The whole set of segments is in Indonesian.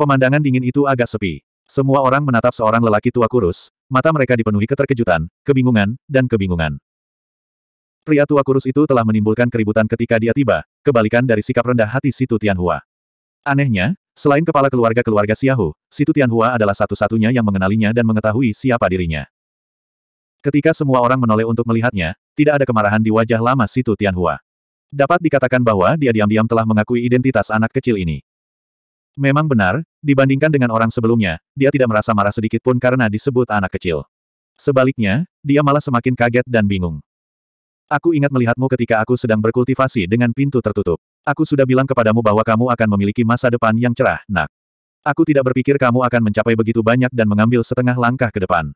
Pemandangan dingin itu agak sepi. Semua orang menatap seorang lelaki tua kurus, mata mereka dipenuhi keterkejutan, kebingungan, dan kebingungan. Pria tua kurus itu telah menimbulkan keributan ketika dia tiba, kebalikan dari sikap rendah hati Situ Tianhua. Anehnya, selain kepala keluarga-keluarga Xiahu, Situ Tianhua adalah satu-satunya yang mengenalinya dan mengetahui siapa dirinya. Ketika semua orang menoleh untuk melihatnya, tidak ada kemarahan di wajah lama Situ Tianhua. Dapat dikatakan bahwa dia diam-diam telah mengakui identitas anak kecil ini. Memang benar, dibandingkan dengan orang sebelumnya, dia tidak merasa marah sedikit pun karena disebut anak kecil. Sebaliknya, dia malah semakin kaget dan bingung. Aku ingat melihatmu ketika aku sedang berkultivasi dengan pintu tertutup. Aku sudah bilang kepadamu bahwa kamu akan memiliki masa depan yang cerah, nak. Aku tidak berpikir kamu akan mencapai begitu banyak dan mengambil setengah langkah ke depan.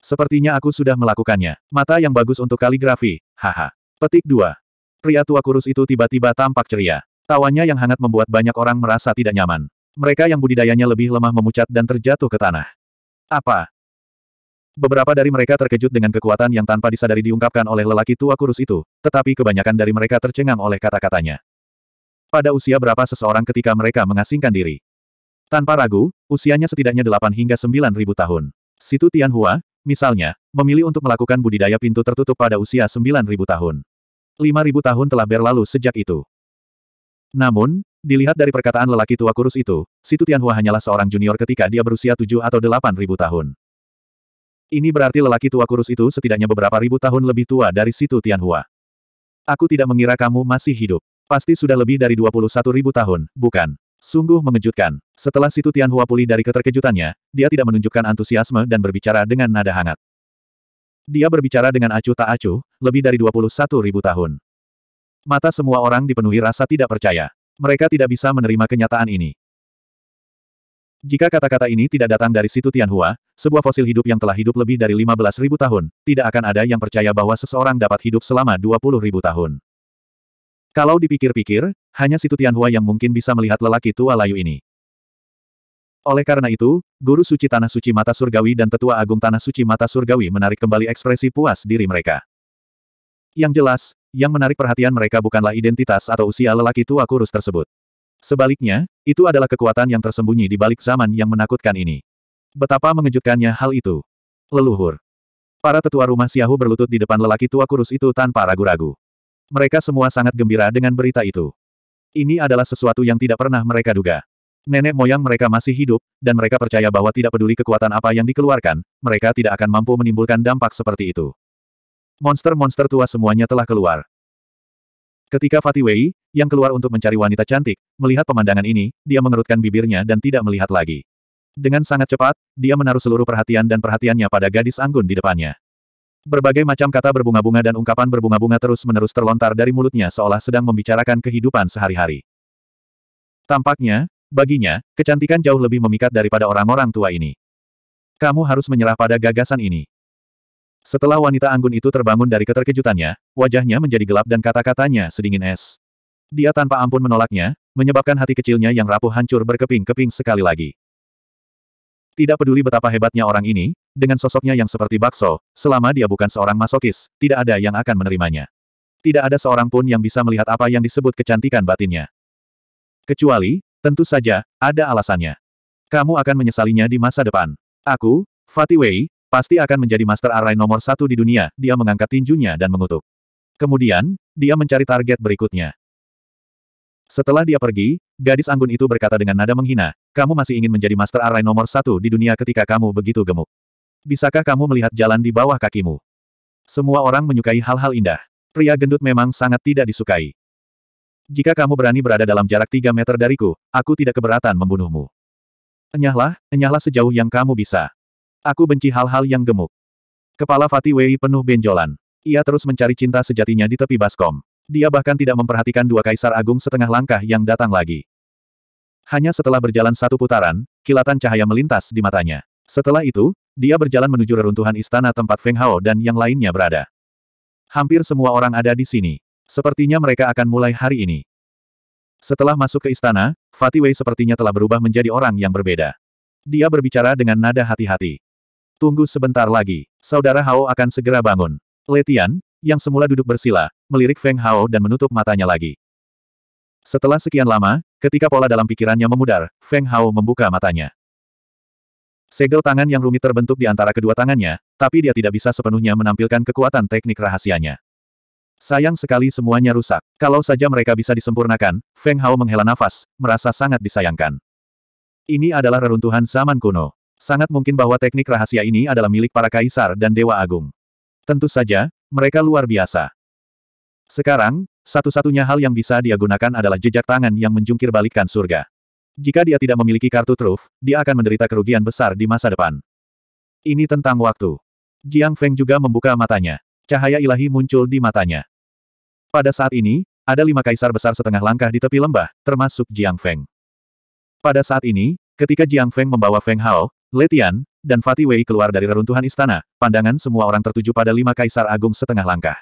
Sepertinya aku sudah melakukannya. Mata yang bagus untuk kaligrafi, haha. Petik 2. Pria tua kurus itu tiba-tiba tampak ceria. Tawanya yang hangat membuat banyak orang merasa tidak nyaman. Mereka yang budidayanya lebih lemah memucat dan terjatuh ke tanah. Apa? Beberapa dari mereka terkejut dengan kekuatan yang tanpa disadari diungkapkan oleh lelaki tua kurus itu, tetapi kebanyakan dari mereka tercengang oleh kata-katanya. Pada usia berapa seseorang ketika mereka mengasingkan diri? Tanpa ragu, usianya setidaknya 8 hingga 9 ribu tahun. Situ Tianhua, misalnya, memilih untuk melakukan budidaya pintu tertutup pada usia 9 ribu tahun. 5 ribu tahun telah berlalu sejak itu. Namun, Dilihat dari perkataan lelaki tua kurus itu, Situ Tianhua hanyalah seorang junior ketika dia berusia tujuh atau delapan ribu tahun. Ini berarti lelaki tua kurus itu setidaknya beberapa ribu tahun lebih tua dari Situ Tianhua. Aku tidak mengira kamu masih hidup. Pasti sudah lebih dari dua puluh satu ribu tahun, bukan? Sungguh mengejutkan. Setelah Situ Tianhua pulih dari keterkejutannya, dia tidak menunjukkan antusiasme dan berbicara dengan nada hangat. Dia berbicara dengan acuh tak acuh, lebih dari dua puluh satu ribu tahun. Mata semua orang dipenuhi rasa tidak percaya. Mereka tidak bisa menerima kenyataan ini. Jika kata-kata ini tidak datang dari situ Tianhua, sebuah fosil hidup yang telah hidup lebih dari 15.000 tahun, tidak akan ada yang percaya bahwa seseorang dapat hidup selama 20.000 tahun. Kalau dipikir-pikir, hanya situ Tianhua yang mungkin bisa melihat lelaki tua layu ini. Oleh karena itu, Guru Suci Tanah Suci Mata Surgawi dan Tetua Agung Tanah Suci Mata Surgawi menarik kembali ekspresi puas diri mereka. Yang jelas, yang menarik perhatian mereka bukanlah identitas atau usia lelaki tua kurus tersebut. Sebaliknya, itu adalah kekuatan yang tersembunyi di balik zaman yang menakutkan ini. Betapa mengejutkannya hal itu. Leluhur. Para tetua rumah siahu berlutut di depan lelaki tua kurus itu tanpa ragu-ragu. Mereka semua sangat gembira dengan berita itu. Ini adalah sesuatu yang tidak pernah mereka duga. Nenek moyang mereka masih hidup, dan mereka percaya bahwa tidak peduli kekuatan apa yang dikeluarkan, mereka tidak akan mampu menimbulkan dampak seperti itu monster-monster tua semuanya telah keluar. Ketika Fatih Wei, yang keluar untuk mencari wanita cantik, melihat pemandangan ini, dia mengerutkan bibirnya dan tidak melihat lagi. Dengan sangat cepat, dia menaruh seluruh perhatian dan perhatiannya pada gadis anggun di depannya. Berbagai macam kata berbunga-bunga dan ungkapan berbunga-bunga terus-menerus terlontar dari mulutnya seolah sedang membicarakan kehidupan sehari-hari. Tampaknya, baginya, kecantikan jauh lebih memikat daripada orang-orang tua ini. Kamu harus menyerah pada gagasan ini. Setelah wanita anggun itu terbangun dari keterkejutannya, wajahnya menjadi gelap dan kata-katanya sedingin es. Dia tanpa ampun menolaknya, menyebabkan hati kecilnya yang rapuh hancur berkeping-keping sekali lagi. Tidak peduli betapa hebatnya orang ini, dengan sosoknya yang seperti bakso, selama dia bukan seorang masokis, tidak ada yang akan menerimanya. Tidak ada seorang pun yang bisa melihat apa yang disebut kecantikan batinnya. Kecuali, tentu saja, ada alasannya. Kamu akan menyesalinya di masa depan. Aku, Fatih Wei, Pasti akan menjadi Master Array nomor satu di dunia, dia mengangkat tinjunya dan mengutuk. Kemudian, dia mencari target berikutnya. Setelah dia pergi, gadis anggun itu berkata dengan nada menghina, kamu masih ingin menjadi Master Array nomor satu di dunia ketika kamu begitu gemuk. Bisakah kamu melihat jalan di bawah kakimu? Semua orang menyukai hal-hal indah. Pria gendut memang sangat tidak disukai. Jika kamu berani berada dalam jarak 3 meter dariku, aku tidak keberatan membunuhmu. Enyahlah, enyahlah sejauh yang kamu bisa. Aku benci hal-hal yang gemuk. Kepala Fatih Wei penuh benjolan. Ia terus mencari cinta sejatinya di tepi baskom. Dia bahkan tidak memperhatikan dua kaisar agung setengah langkah yang datang lagi. Hanya setelah berjalan satu putaran, kilatan cahaya melintas di matanya. Setelah itu, dia berjalan menuju reruntuhan istana tempat Feng Hao dan yang lainnya berada. Hampir semua orang ada di sini. Sepertinya mereka akan mulai hari ini. Setelah masuk ke istana, Fatih Wei sepertinya telah berubah menjadi orang yang berbeda. Dia berbicara dengan nada hati-hati. Tunggu sebentar lagi, saudara Hao akan segera bangun. Letian, yang semula duduk bersila, melirik Feng Hao dan menutup matanya lagi. Setelah sekian lama, ketika pola dalam pikirannya memudar, Feng Hao membuka matanya. Segel tangan yang rumit terbentuk di antara kedua tangannya, tapi dia tidak bisa sepenuhnya menampilkan kekuatan teknik rahasianya. Sayang sekali semuanya rusak. Kalau saja mereka bisa disempurnakan, Feng Hao menghela nafas, merasa sangat disayangkan. Ini adalah reruntuhan zaman kuno. Sangat mungkin bahwa teknik rahasia ini adalah milik para kaisar dan dewa agung. Tentu saja, mereka luar biasa. Sekarang, satu-satunya hal yang bisa dia gunakan adalah jejak tangan yang menjungkir balikkan surga. Jika dia tidak memiliki kartu truf, dia akan menderita kerugian besar di masa depan. Ini tentang waktu. Jiang Feng juga membuka matanya. Cahaya ilahi muncul di matanya. Pada saat ini, ada lima kaisar besar setengah langkah di tepi lembah, termasuk Jiang Feng. Pada saat ini, ketika Jiang Feng membawa Feng Hao, Letian, dan Fatih Wei keluar dari reruntuhan istana, pandangan semua orang tertuju pada lima kaisar agung setengah langkah.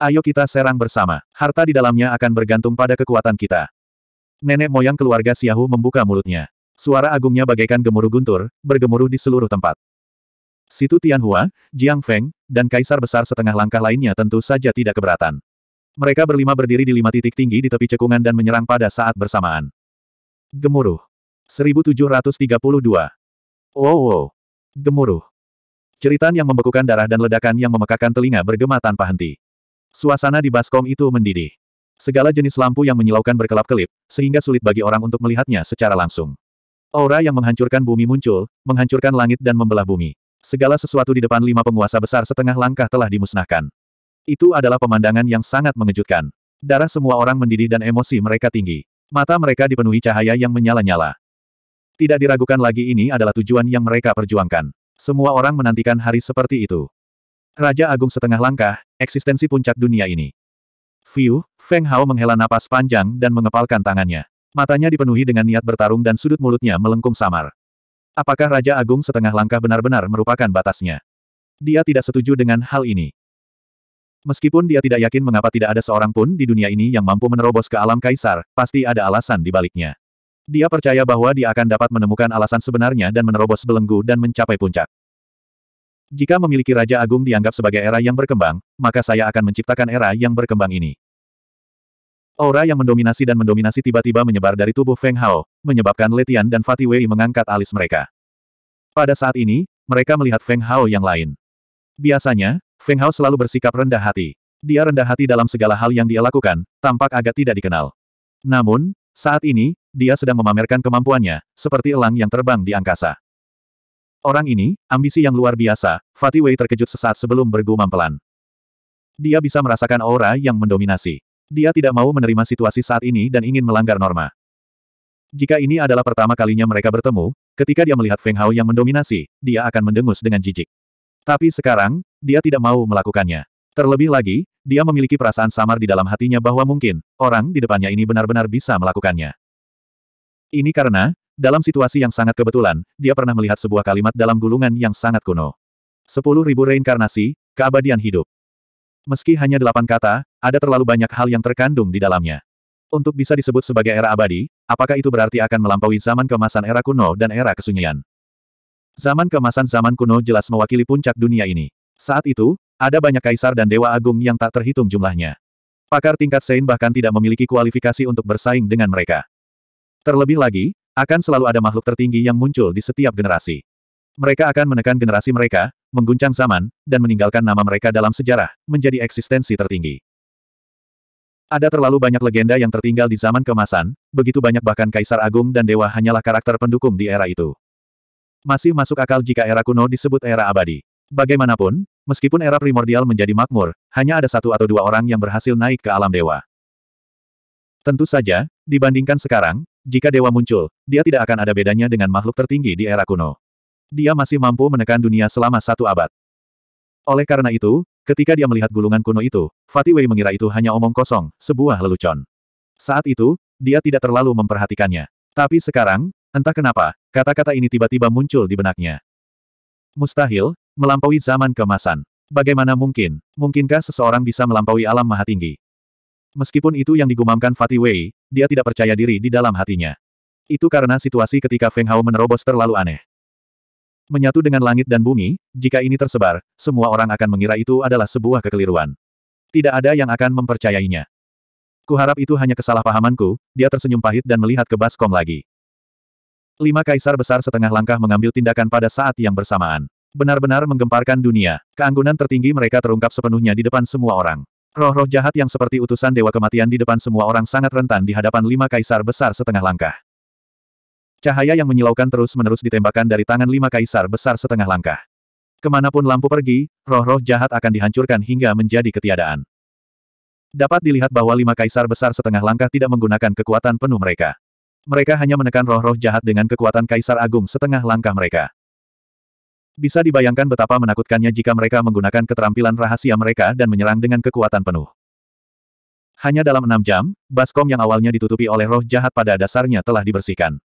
Ayo kita serang bersama, harta di dalamnya akan bergantung pada kekuatan kita. Nenek moyang keluarga Siahu membuka mulutnya. Suara agungnya bagaikan gemuruh guntur, bergemuruh di seluruh tempat. Situ Tianhua, Jiang Feng, dan kaisar besar setengah langkah lainnya tentu saja tidak keberatan. Mereka berlima berdiri di lima titik tinggi di tepi cekungan dan menyerang pada saat bersamaan. Gemuruh. 1732. Wow wow. Gemuruh. Ceritan yang membekukan darah dan ledakan yang memekakan telinga bergema tanpa henti. Suasana di baskom itu mendidih. Segala jenis lampu yang menyilaukan berkelap-kelip, sehingga sulit bagi orang untuk melihatnya secara langsung. Aura yang menghancurkan bumi muncul, menghancurkan langit dan membelah bumi. Segala sesuatu di depan lima penguasa besar setengah langkah telah dimusnahkan. Itu adalah pemandangan yang sangat mengejutkan. Darah semua orang mendidih dan emosi mereka tinggi. Mata mereka dipenuhi cahaya yang menyala-nyala. Tidak diragukan lagi ini adalah tujuan yang mereka perjuangkan. Semua orang menantikan hari seperti itu. Raja Agung setengah langkah, eksistensi puncak dunia ini. Fiu, Feng Hao menghela napas panjang dan mengepalkan tangannya. Matanya dipenuhi dengan niat bertarung dan sudut mulutnya melengkung samar. Apakah Raja Agung setengah langkah benar-benar merupakan batasnya? Dia tidak setuju dengan hal ini. Meskipun dia tidak yakin mengapa tidak ada seorang pun di dunia ini yang mampu menerobos ke alam kaisar, pasti ada alasan di baliknya. Dia percaya bahwa dia akan dapat menemukan alasan sebenarnya dan menerobos belenggu dan mencapai puncak. Jika memiliki Raja Agung dianggap sebagai era yang berkembang, maka saya akan menciptakan era yang berkembang ini. Aura yang mendominasi dan mendominasi tiba-tiba menyebar dari tubuh Feng Hao, menyebabkan Letian dan Fatih Wei mengangkat alis mereka. Pada saat ini, mereka melihat Feng Hao yang lain. Biasanya, Feng Hao selalu bersikap rendah hati. Dia rendah hati dalam segala hal yang dia lakukan, tampak agak tidak dikenal. Namun, saat ini, dia sedang memamerkan kemampuannya, seperti elang yang terbang di angkasa. Orang ini, ambisi yang luar biasa, Fatih Wei terkejut sesaat sebelum bergumam pelan. Dia bisa merasakan aura yang mendominasi. Dia tidak mau menerima situasi saat ini dan ingin melanggar norma. Jika ini adalah pertama kalinya mereka bertemu, ketika dia melihat Feng Hao yang mendominasi, dia akan mendengus dengan jijik. Tapi sekarang, dia tidak mau melakukannya. Terlebih lagi, dia memiliki perasaan samar di dalam hatinya bahwa mungkin, orang di depannya ini benar-benar bisa melakukannya. Ini karena, dalam situasi yang sangat kebetulan, dia pernah melihat sebuah kalimat dalam gulungan yang sangat kuno. Sepuluh ribu reinkarnasi, keabadian hidup. Meski hanya delapan kata, ada terlalu banyak hal yang terkandung di dalamnya. Untuk bisa disebut sebagai era abadi, apakah itu berarti akan melampaui zaman kemasan era kuno dan era kesunyian? Zaman kemasan zaman kuno jelas mewakili puncak dunia ini. Saat itu, ada banyak kaisar dan dewa agung yang tak terhitung jumlahnya. Pakar tingkat Sein bahkan tidak memiliki kualifikasi untuk bersaing dengan mereka. Terlebih lagi, akan selalu ada makhluk tertinggi yang muncul di setiap generasi. Mereka akan menekan generasi mereka, mengguncang zaman, dan meninggalkan nama mereka dalam sejarah, menjadi eksistensi tertinggi. Ada terlalu banyak legenda yang tertinggal di zaman kemasan, begitu banyak bahkan kaisar agung dan dewa hanyalah karakter pendukung di era itu. Masih masuk akal jika era kuno disebut era abadi. Bagaimanapun, meskipun era primordial menjadi makmur, hanya ada satu atau dua orang yang berhasil naik ke alam dewa. Tentu saja, dibandingkan sekarang, jika dewa muncul, dia tidak akan ada bedanya dengan makhluk tertinggi di era kuno. Dia masih mampu menekan dunia selama satu abad. Oleh karena itu, ketika dia melihat gulungan kuno itu, Fatih Wei mengira itu hanya omong kosong, sebuah lelucon. Saat itu, dia tidak terlalu memperhatikannya. Tapi sekarang, entah kenapa, kata-kata ini tiba-tiba muncul di benaknya. Mustahil, melampaui zaman kemasan. Bagaimana mungkin, mungkinkah seseorang bisa melampaui alam maha tinggi? Meskipun itu yang digumamkan Fatih Wei, dia tidak percaya diri di dalam hatinya. Itu karena situasi ketika Feng Hao menerobos terlalu aneh. Menyatu dengan langit dan bumi, jika ini tersebar, semua orang akan mengira itu adalah sebuah kekeliruan. Tidak ada yang akan mempercayainya. Kuharap itu hanya kesalahpahamanku, dia tersenyum pahit dan melihat ke Baskom lagi. Lima kaisar besar setengah langkah mengambil tindakan pada saat yang bersamaan. Benar-benar menggemparkan dunia. Keanggunan tertinggi mereka terungkap sepenuhnya di depan semua orang. Roh-roh jahat yang seperti utusan Dewa Kematian di depan semua orang sangat rentan di hadapan lima kaisar besar setengah langkah. Cahaya yang menyilaukan terus-menerus ditembakkan dari tangan lima kaisar besar setengah langkah. Kemanapun lampu pergi, roh-roh jahat akan dihancurkan hingga menjadi ketiadaan. Dapat dilihat bahwa lima kaisar besar setengah langkah tidak menggunakan kekuatan penuh mereka. Mereka hanya menekan roh-roh jahat dengan kekuatan kaisar agung setengah langkah mereka. Bisa dibayangkan betapa menakutkannya jika mereka menggunakan keterampilan rahasia mereka dan menyerang dengan kekuatan penuh. Hanya dalam enam jam, baskom yang awalnya ditutupi oleh roh jahat pada dasarnya telah dibersihkan.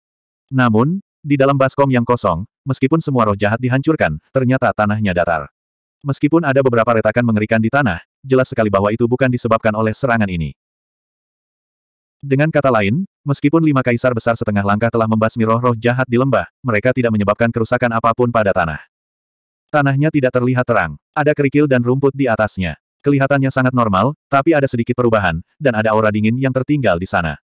Namun, di dalam baskom yang kosong, meskipun semua roh jahat dihancurkan, ternyata tanahnya datar. Meskipun ada beberapa retakan mengerikan di tanah, jelas sekali bahwa itu bukan disebabkan oleh serangan ini. Dengan kata lain, meskipun lima kaisar besar setengah langkah telah membasmi roh-roh jahat di lembah, mereka tidak menyebabkan kerusakan apapun pada tanah. Tanahnya tidak terlihat terang. Ada kerikil dan rumput di atasnya. Kelihatannya sangat normal, tapi ada sedikit perubahan, dan ada aura dingin yang tertinggal di sana.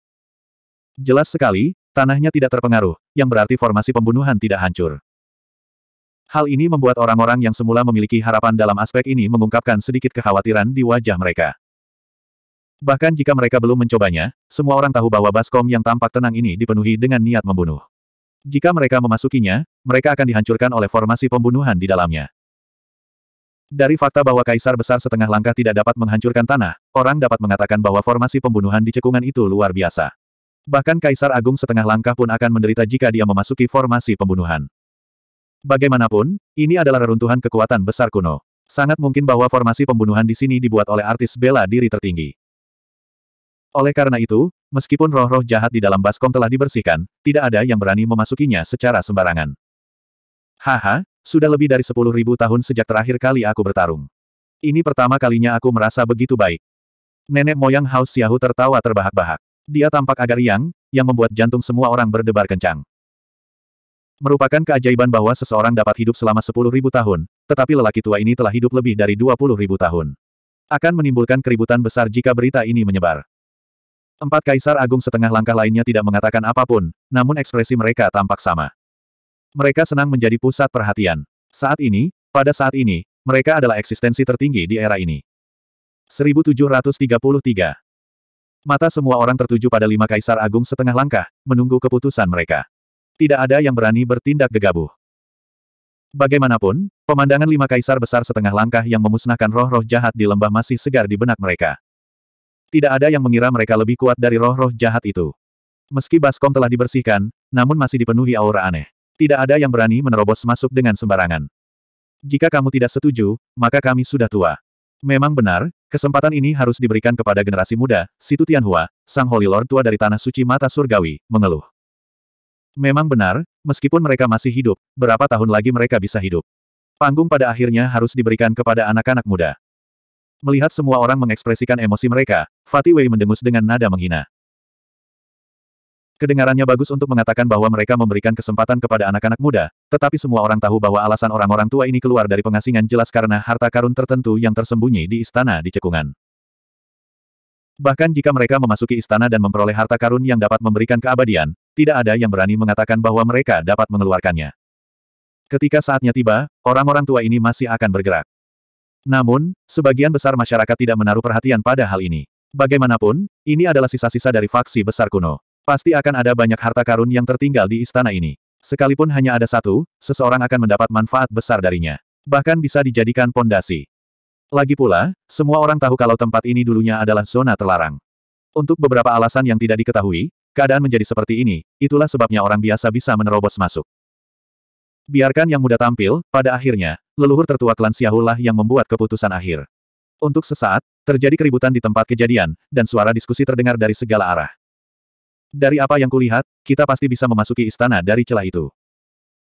Jelas sekali, tanahnya tidak terpengaruh, yang berarti formasi pembunuhan tidak hancur. Hal ini membuat orang-orang yang semula memiliki harapan dalam aspek ini mengungkapkan sedikit kekhawatiran di wajah mereka. Bahkan jika mereka belum mencobanya, semua orang tahu bahwa Baskom yang tampak tenang ini dipenuhi dengan niat membunuh. Jika mereka memasukinya, mereka akan dihancurkan oleh formasi pembunuhan di dalamnya. Dari fakta bahwa kaisar besar setengah langkah tidak dapat menghancurkan tanah, orang dapat mengatakan bahwa formasi pembunuhan di cekungan itu luar biasa. Bahkan kaisar agung setengah langkah pun akan menderita jika dia memasuki formasi pembunuhan. Bagaimanapun, ini adalah reruntuhan kekuatan besar kuno. Sangat mungkin bahwa formasi pembunuhan di sini dibuat oleh artis bela diri tertinggi. Oleh karena itu, Meskipun roh-roh jahat di dalam baskom telah dibersihkan, tidak ada yang berani memasukinya secara sembarangan. Haha, sudah lebih dari sepuluh ribu tahun sejak terakhir kali aku bertarung. Ini pertama kalinya aku merasa begitu baik. Nenek moyang Hao Xiahu tertawa terbahak-bahak. Dia tampak agak riang, yang membuat jantung semua orang berdebar kencang. Merupakan keajaiban bahwa seseorang dapat hidup selama sepuluh ribu tahun, tetapi lelaki tua ini telah hidup lebih dari dua puluh ribu tahun. Akan menimbulkan keributan besar jika berita ini menyebar. Empat kaisar agung setengah langkah lainnya tidak mengatakan apapun, namun ekspresi mereka tampak sama. Mereka senang menjadi pusat perhatian. Saat ini, pada saat ini, mereka adalah eksistensi tertinggi di era ini. 1733 Mata semua orang tertuju pada lima kaisar agung setengah langkah, menunggu keputusan mereka. Tidak ada yang berani bertindak gegabah. Bagaimanapun, pemandangan lima kaisar besar setengah langkah yang memusnahkan roh-roh jahat di lembah masih segar di benak mereka. Tidak ada yang mengira mereka lebih kuat dari roh-roh jahat itu. Meski baskom telah dibersihkan, namun masih dipenuhi aura aneh. Tidak ada yang berani menerobos masuk dengan sembarangan. Jika kamu tidak setuju, maka kami sudah tua. Memang benar, kesempatan ini harus diberikan kepada generasi muda, Situ Tianhua, sang Holy Lord tua dari Tanah Suci Mata Surgawi, mengeluh. Memang benar, meskipun mereka masih hidup, berapa tahun lagi mereka bisa hidup. Panggung pada akhirnya harus diberikan kepada anak-anak muda. Melihat semua orang mengekspresikan emosi mereka, Fatih Wei mendengus dengan nada menghina. Kedengarannya bagus untuk mengatakan bahwa mereka memberikan kesempatan kepada anak-anak muda, tetapi semua orang tahu bahwa alasan orang-orang tua ini keluar dari pengasingan jelas karena harta karun tertentu yang tersembunyi di istana di cekungan. Bahkan jika mereka memasuki istana dan memperoleh harta karun yang dapat memberikan keabadian, tidak ada yang berani mengatakan bahwa mereka dapat mengeluarkannya. Ketika saatnya tiba, orang-orang tua ini masih akan bergerak. Namun, sebagian besar masyarakat tidak menaruh perhatian pada hal ini. Bagaimanapun, ini adalah sisa-sisa dari faksi besar kuno. Pasti akan ada banyak harta karun yang tertinggal di istana ini. Sekalipun hanya ada satu, seseorang akan mendapat manfaat besar darinya. Bahkan bisa dijadikan pondasi. Lagi pula, semua orang tahu kalau tempat ini dulunya adalah zona terlarang. Untuk beberapa alasan yang tidak diketahui, keadaan menjadi seperti ini, itulah sebabnya orang biasa bisa menerobos masuk. Biarkan yang muda tampil, pada akhirnya, leluhur tertua klan Xiahulah yang membuat keputusan akhir. Untuk sesaat, terjadi keributan di tempat kejadian, dan suara diskusi terdengar dari segala arah. Dari apa yang kulihat, kita pasti bisa memasuki istana dari celah itu.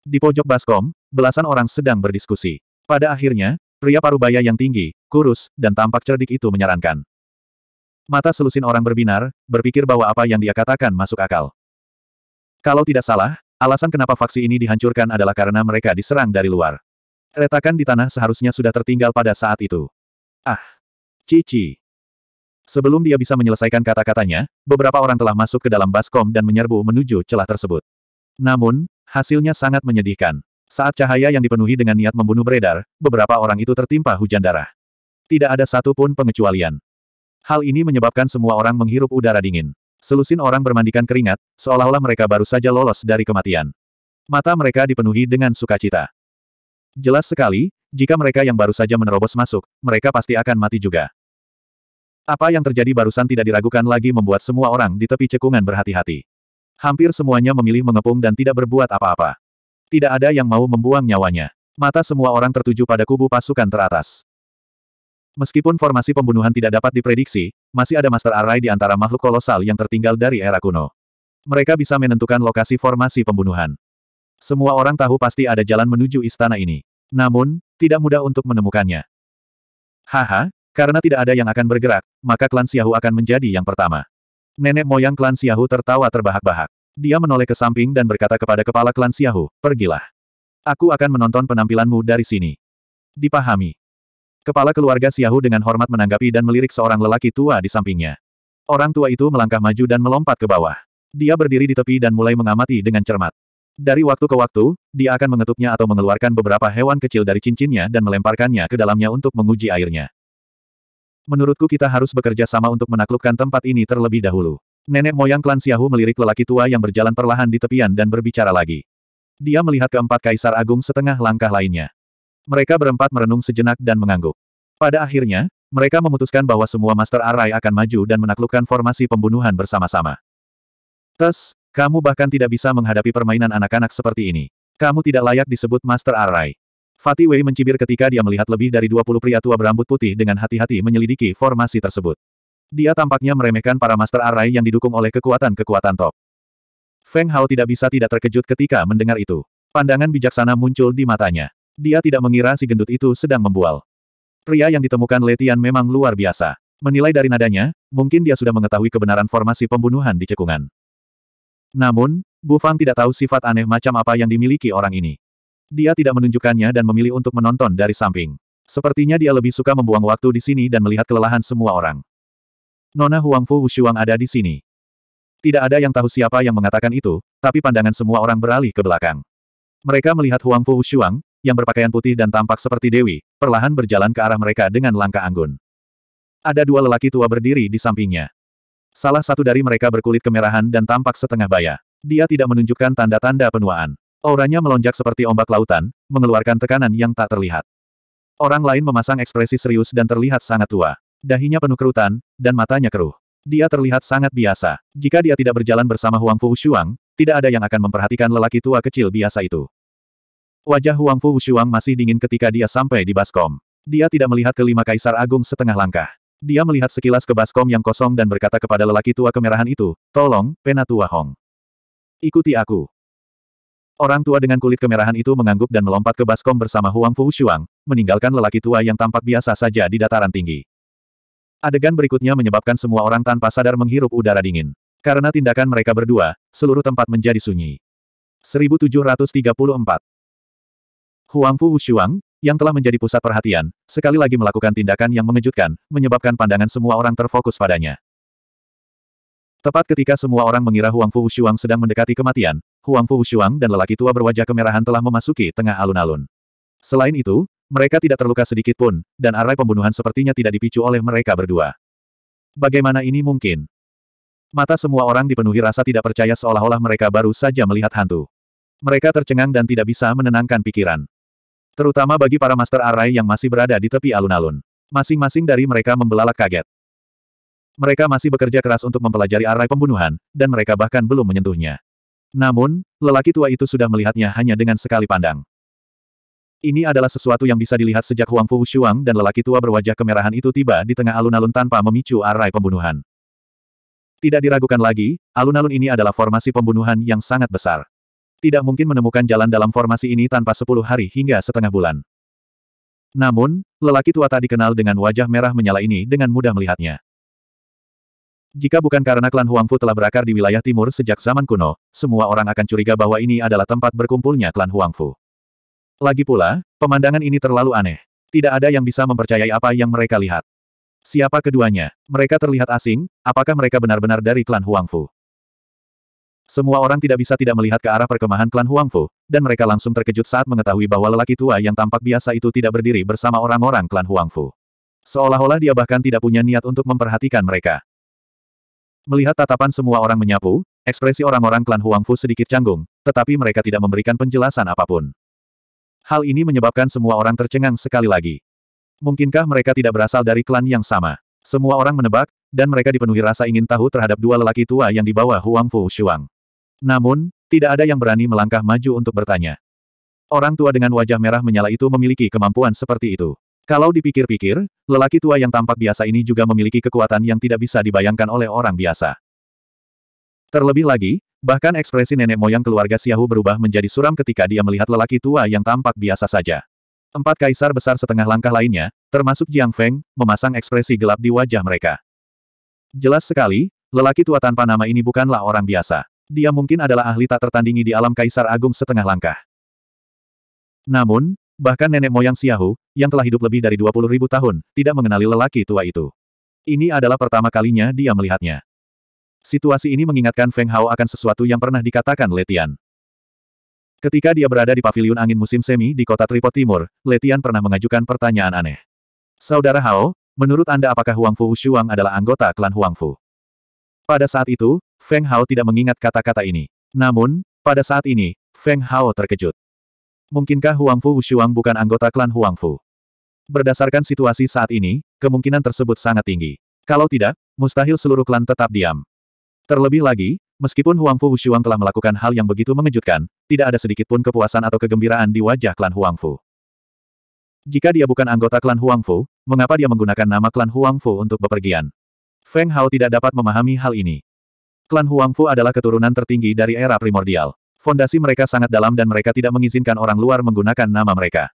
Di pojok baskom, belasan orang sedang berdiskusi. Pada akhirnya, pria parubaya yang tinggi, kurus, dan tampak cerdik itu menyarankan. Mata selusin orang berbinar, berpikir bahwa apa yang dia katakan masuk akal. Kalau tidak salah, alasan kenapa faksi ini dihancurkan adalah karena mereka diserang dari luar. Retakan di tanah seharusnya sudah tertinggal pada saat itu. Ah! Cici! Sebelum dia bisa menyelesaikan kata-katanya, beberapa orang telah masuk ke dalam baskom dan menyerbu menuju celah tersebut. Namun, hasilnya sangat menyedihkan. Saat cahaya yang dipenuhi dengan niat membunuh beredar, beberapa orang itu tertimpa hujan darah. Tidak ada satu pun pengecualian. Hal ini menyebabkan semua orang menghirup udara dingin. Selusin orang bermandikan keringat, seolah-olah mereka baru saja lolos dari kematian. Mata mereka dipenuhi dengan sukacita. Jelas sekali, jika mereka yang baru saja menerobos masuk, mereka pasti akan mati juga. Apa yang terjadi barusan tidak diragukan lagi membuat semua orang di tepi cekungan berhati-hati. Hampir semuanya memilih mengepung dan tidak berbuat apa-apa. Tidak ada yang mau membuang nyawanya. Mata semua orang tertuju pada kubu pasukan teratas. Meskipun formasi pembunuhan tidak dapat diprediksi, masih ada Master Array di antara makhluk kolosal yang tertinggal dari era kuno. Mereka bisa menentukan lokasi formasi pembunuhan. Semua orang tahu pasti ada jalan menuju istana ini. Namun, tidak mudah untuk menemukannya. Haha, karena tidak ada yang akan bergerak, maka klan Xiahu akan menjadi yang pertama. Nenek moyang klan Xiahu tertawa terbahak-bahak. Dia menoleh ke samping dan berkata kepada kepala klan Xiahu, pergilah. Aku akan menonton penampilanmu dari sini. Dipahami. Kepala keluarga Xiahu dengan hormat menanggapi dan melirik seorang lelaki tua di sampingnya. Orang tua itu melangkah maju dan melompat ke bawah. Dia berdiri di tepi dan mulai mengamati dengan cermat. Dari waktu ke waktu, dia akan mengetuknya atau mengeluarkan beberapa hewan kecil dari cincinnya dan melemparkannya ke dalamnya untuk menguji airnya. Menurutku kita harus bekerja sama untuk menaklukkan tempat ini terlebih dahulu. Nenek moyang klan Xiahu melirik lelaki tua yang berjalan perlahan di tepian dan berbicara lagi. Dia melihat keempat kaisar agung setengah langkah lainnya. Mereka berempat merenung sejenak dan mengangguk. Pada akhirnya, mereka memutuskan bahwa semua Master Arai akan maju dan menaklukkan formasi pembunuhan bersama-sama. Tes, kamu bahkan tidak bisa menghadapi permainan anak-anak seperti ini. Kamu tidak layak disebut Master arai. Fatih Wei mencibir ketika dia melihat lebih dari 20 pria tua berambut putih dengan hati-hati menyelidiki formasi tersebut. Dia tampaknya meremehkan para Master arai yang didukung oleh kekuatan-kekuatan top. Feng Hao tidak bisa tidak terkejut ketika mendengar itu. Pandangan bijaksana muncul di matanya. Dia tidak mengira si gendut itu sedang membual. Pria yang ditemukan Letian memang luar biasa. Menilai dari nadanya, mungkin dia sudah mengetahui kebenaran formasi pembunuhan di cekungan. Namun, Bu Fang tidak tahu sifat aneh macam apa yang dimiliki orang ini. Dia tidak menunjukkannya dan memilih untuk menonton dari samping. Sepertinya dia lebih suka membuang waktu di sini dan melihat kelelahan semua orang. Nona Huangfu Wushuang ada di sini. Tidak ada yang tahu siapa yang mengatakan itu, tapi pandangan semua orang beralih ke belakang. Mereka melihat Huangfu Wushuang, yang berpakaian putih dan tampak seperti dewi, perlahan berjalan ke arah mereka dengan langkah anggun. Ada dua lelaki tua berdiri di sampingnya. Salah satu dari mereka berkulit kemerahan dan tampak setengah baya. Dia tidak menunjukkan tanda-tanda penuaan. Auranya melonjak seperti ombak lautan, mengeluarkan tekanan yang tak terlihat. Orang lain memasang ekspresi serius dan terlihat sangat tua. Dahinya penuh kerutan, dan matanya keruh. Dia terlihat sangat biasa. Jika dia tidak berjalan bersama Huang Fu Shuang, tidak ada yang akan memperhatikan lelaki tua kecil biasa itu. Wajah Huang Fu Shuang masih dingin ketika dia sampai di Baskom. Dia tidak melihat kelima kaisar agung setengah langkah. Dia melihat sekilas ke baskom yang kosong dan berkata kepada lelaki tua kemerahan itu, Tolong, Penatua Hong. Ikuti aku. Orang tua dengan kulit kemerahan itu mengangguk dan melompat ke baskom bersama Huang Fu Shuang, meninggalkan lelaki tua yang tampak biasa saja di dataran tinggi. Adegan berikutnya menyebabkan semua orang tanpa sadar menghirup udara dingin. Karena tindakan mereka berdua, seluruh tempat menjadi sunyi. 1734 Huang Fu Shuang, yang telah menjadi pusat perhatian, sekali lagi melakukan tindakan yang mengejutkan, menyebabkan pandangan semua orang terfokus padanya. Tepat ketika semua orang mengira Huang Fu Huxuang sedang mendekati kematian, Huang Fu Huxuang dan lelaki tua berwajah kemerahan telah memasuki tengah alun-alun. Selain itu, mereka tidak terluka sedikit pun, dan arai pembunuhan sepertinya tidak dipicu oleh mereka berdua. Bagaimana ini mungkin? Mata semua orang dipenuhi rasa tidak percaya seolah-olah mereka baru saja melihat hantu. Mereka tercengang dan tidak bisa menenangkan pikiran. Terutama bagi para Master arai yang masih berada di tepi alun-alun. Masing-masing dari mereka membelalak kaget. Mereka masih bekerja keras untuk mempelajari arai pembunuhan, dan mereka bahkan belum menyentuhnya. Namun, lelaki tua itu sudah melihatnya hanya dengan sekali pandang. Ini adalah sesuatu yang bisa dilihat sejak Huang Fu Shuang dan lelaki tua berwajah kemerahan itu tiba di tengah alun-alun tanpa memicu arai pembunuhan. Tidak diragukan lagi, alun-alun ini adalah formasi pembunuhan yang sangat besar tidak mungkin menemukan jalan dalam formasi ini tanpa sepuluh hari hingga setengah bulan. Namun, lelaki tua tak dikenal dengan wajah merah menyala ini dengan mudah melihatnya. Jika bukan karena klan Huangfu telah berakar di wilayah timur sejak zaman kuno, semua orang akan curiga bahwa ini adalah tempat berkumpulnya klan Huangfu. Lagi pula, pemandangan ini terlalu aneh. Tidak ada yang bisa mempercayai apa yang mereka lihat. Siapa keduanya? Mereka terlihat asing, apakah mereka benar-benar dari klan Huangfu? Semua orang tidak bisa tidak melihat ke arah perkemahan klan Huangfu, dan mereka langsung terkejut saat mengetahui bahwa lelaki tua yang tampak biasa itu tidak berdiri bersama orang-orang klan Huangfu. Seolah-olah dia bahkan tidak punya niat untuk memperhatikan mereka. Melihat tatapan semua orang menyapu, ekspresi orang-orang klan Huangfu sedikit canggung, tetapi mereka tidak memberikan penjelasan apapun. Hal ini menyebabkan semua orang tercengang sekali lagi. Mungkinkah mereka tidak berasal dari klan yang sama? Semua orang menebak, dan mereka dipenuhi rasa ingin tahu terhadap dua lelaki tua yang dibawa Huangfu Shuang. Namun, tidak ada yang berani melangkah maju untuk bertanya. Orang tua dengan wajah merah menyala itu memiliki kemampuan seperti itu. Kalau dipikir-pikir, lelaki tua yang tampak biasa ini juga memiliki kekuatan yang tidak bisa dibayangkan oleh orang biasa. Terlebih lagi, bahkan ekspresi nenek moyang keluarga Siahu berubah menjadi suram ketika dia melihat lelaki tua yang tampak biasa saja. Empat kaisar besar setengah langkah lainnya, termasuk Jiang Feng, memasang ekspresi gelap di wajah mereka. Jelas sekali, lelaki tua tanpa nama ini bukanlah orang biasa. Dia mungkin adalah ahli tak tertandingi di alam Kaisar Agung setengah langkah. Namun, bahkan nenek moyang Xiahu, yang telah hidup lebih dari 20 ribu tahun, tidak mengenali lelaki tua itu. Ini adalah pertama kalinya dia melihatnya. Situasi ini mengingatkan Feng Hao akan sesuatu yang pernah dikatakan Letian. Ketika dia berada di paviliun angin musim semi di kota Tripod Timur, Letian pernah mengajukan pertanyaan aneh. Saudara Hao, menurut Anda apakah Huangfu Fu Shuang adalah anggota klan Huangfu? Pada saat itu, Feng Hao tidak mengingat kata-kata ini. Namun, pada saat ini, Feng Hao terkejut. Mungkinkah Huang Fu Wushuang bukan anggota klan Huang Fu? Berdasarkan situasi saat ini, kemungkinan tersebut sangat tinggi. Kalau tidak, mustahil seluruh klan tetap diam. Terlebih lagi, meskipun Huang Fu Wushuang telah melakukan hal yang begitu mengejutkan, tidak ada sedikit pun kepuasan atau kegembiraan di wajah klan Huang Fu. Jika dia bukan anggota klan Huang Fu, mengapa dia menggunakan nama klan Huang Fu untuk bepergian? Feng Hao tidak dapat memahami hal ini. Klan Huangfu adalah keturunan tertinggi dari era primordial. Fondasi mereka sangat dalam dan mereka tidak mengizinkan orang luar menggunakan nama mereka.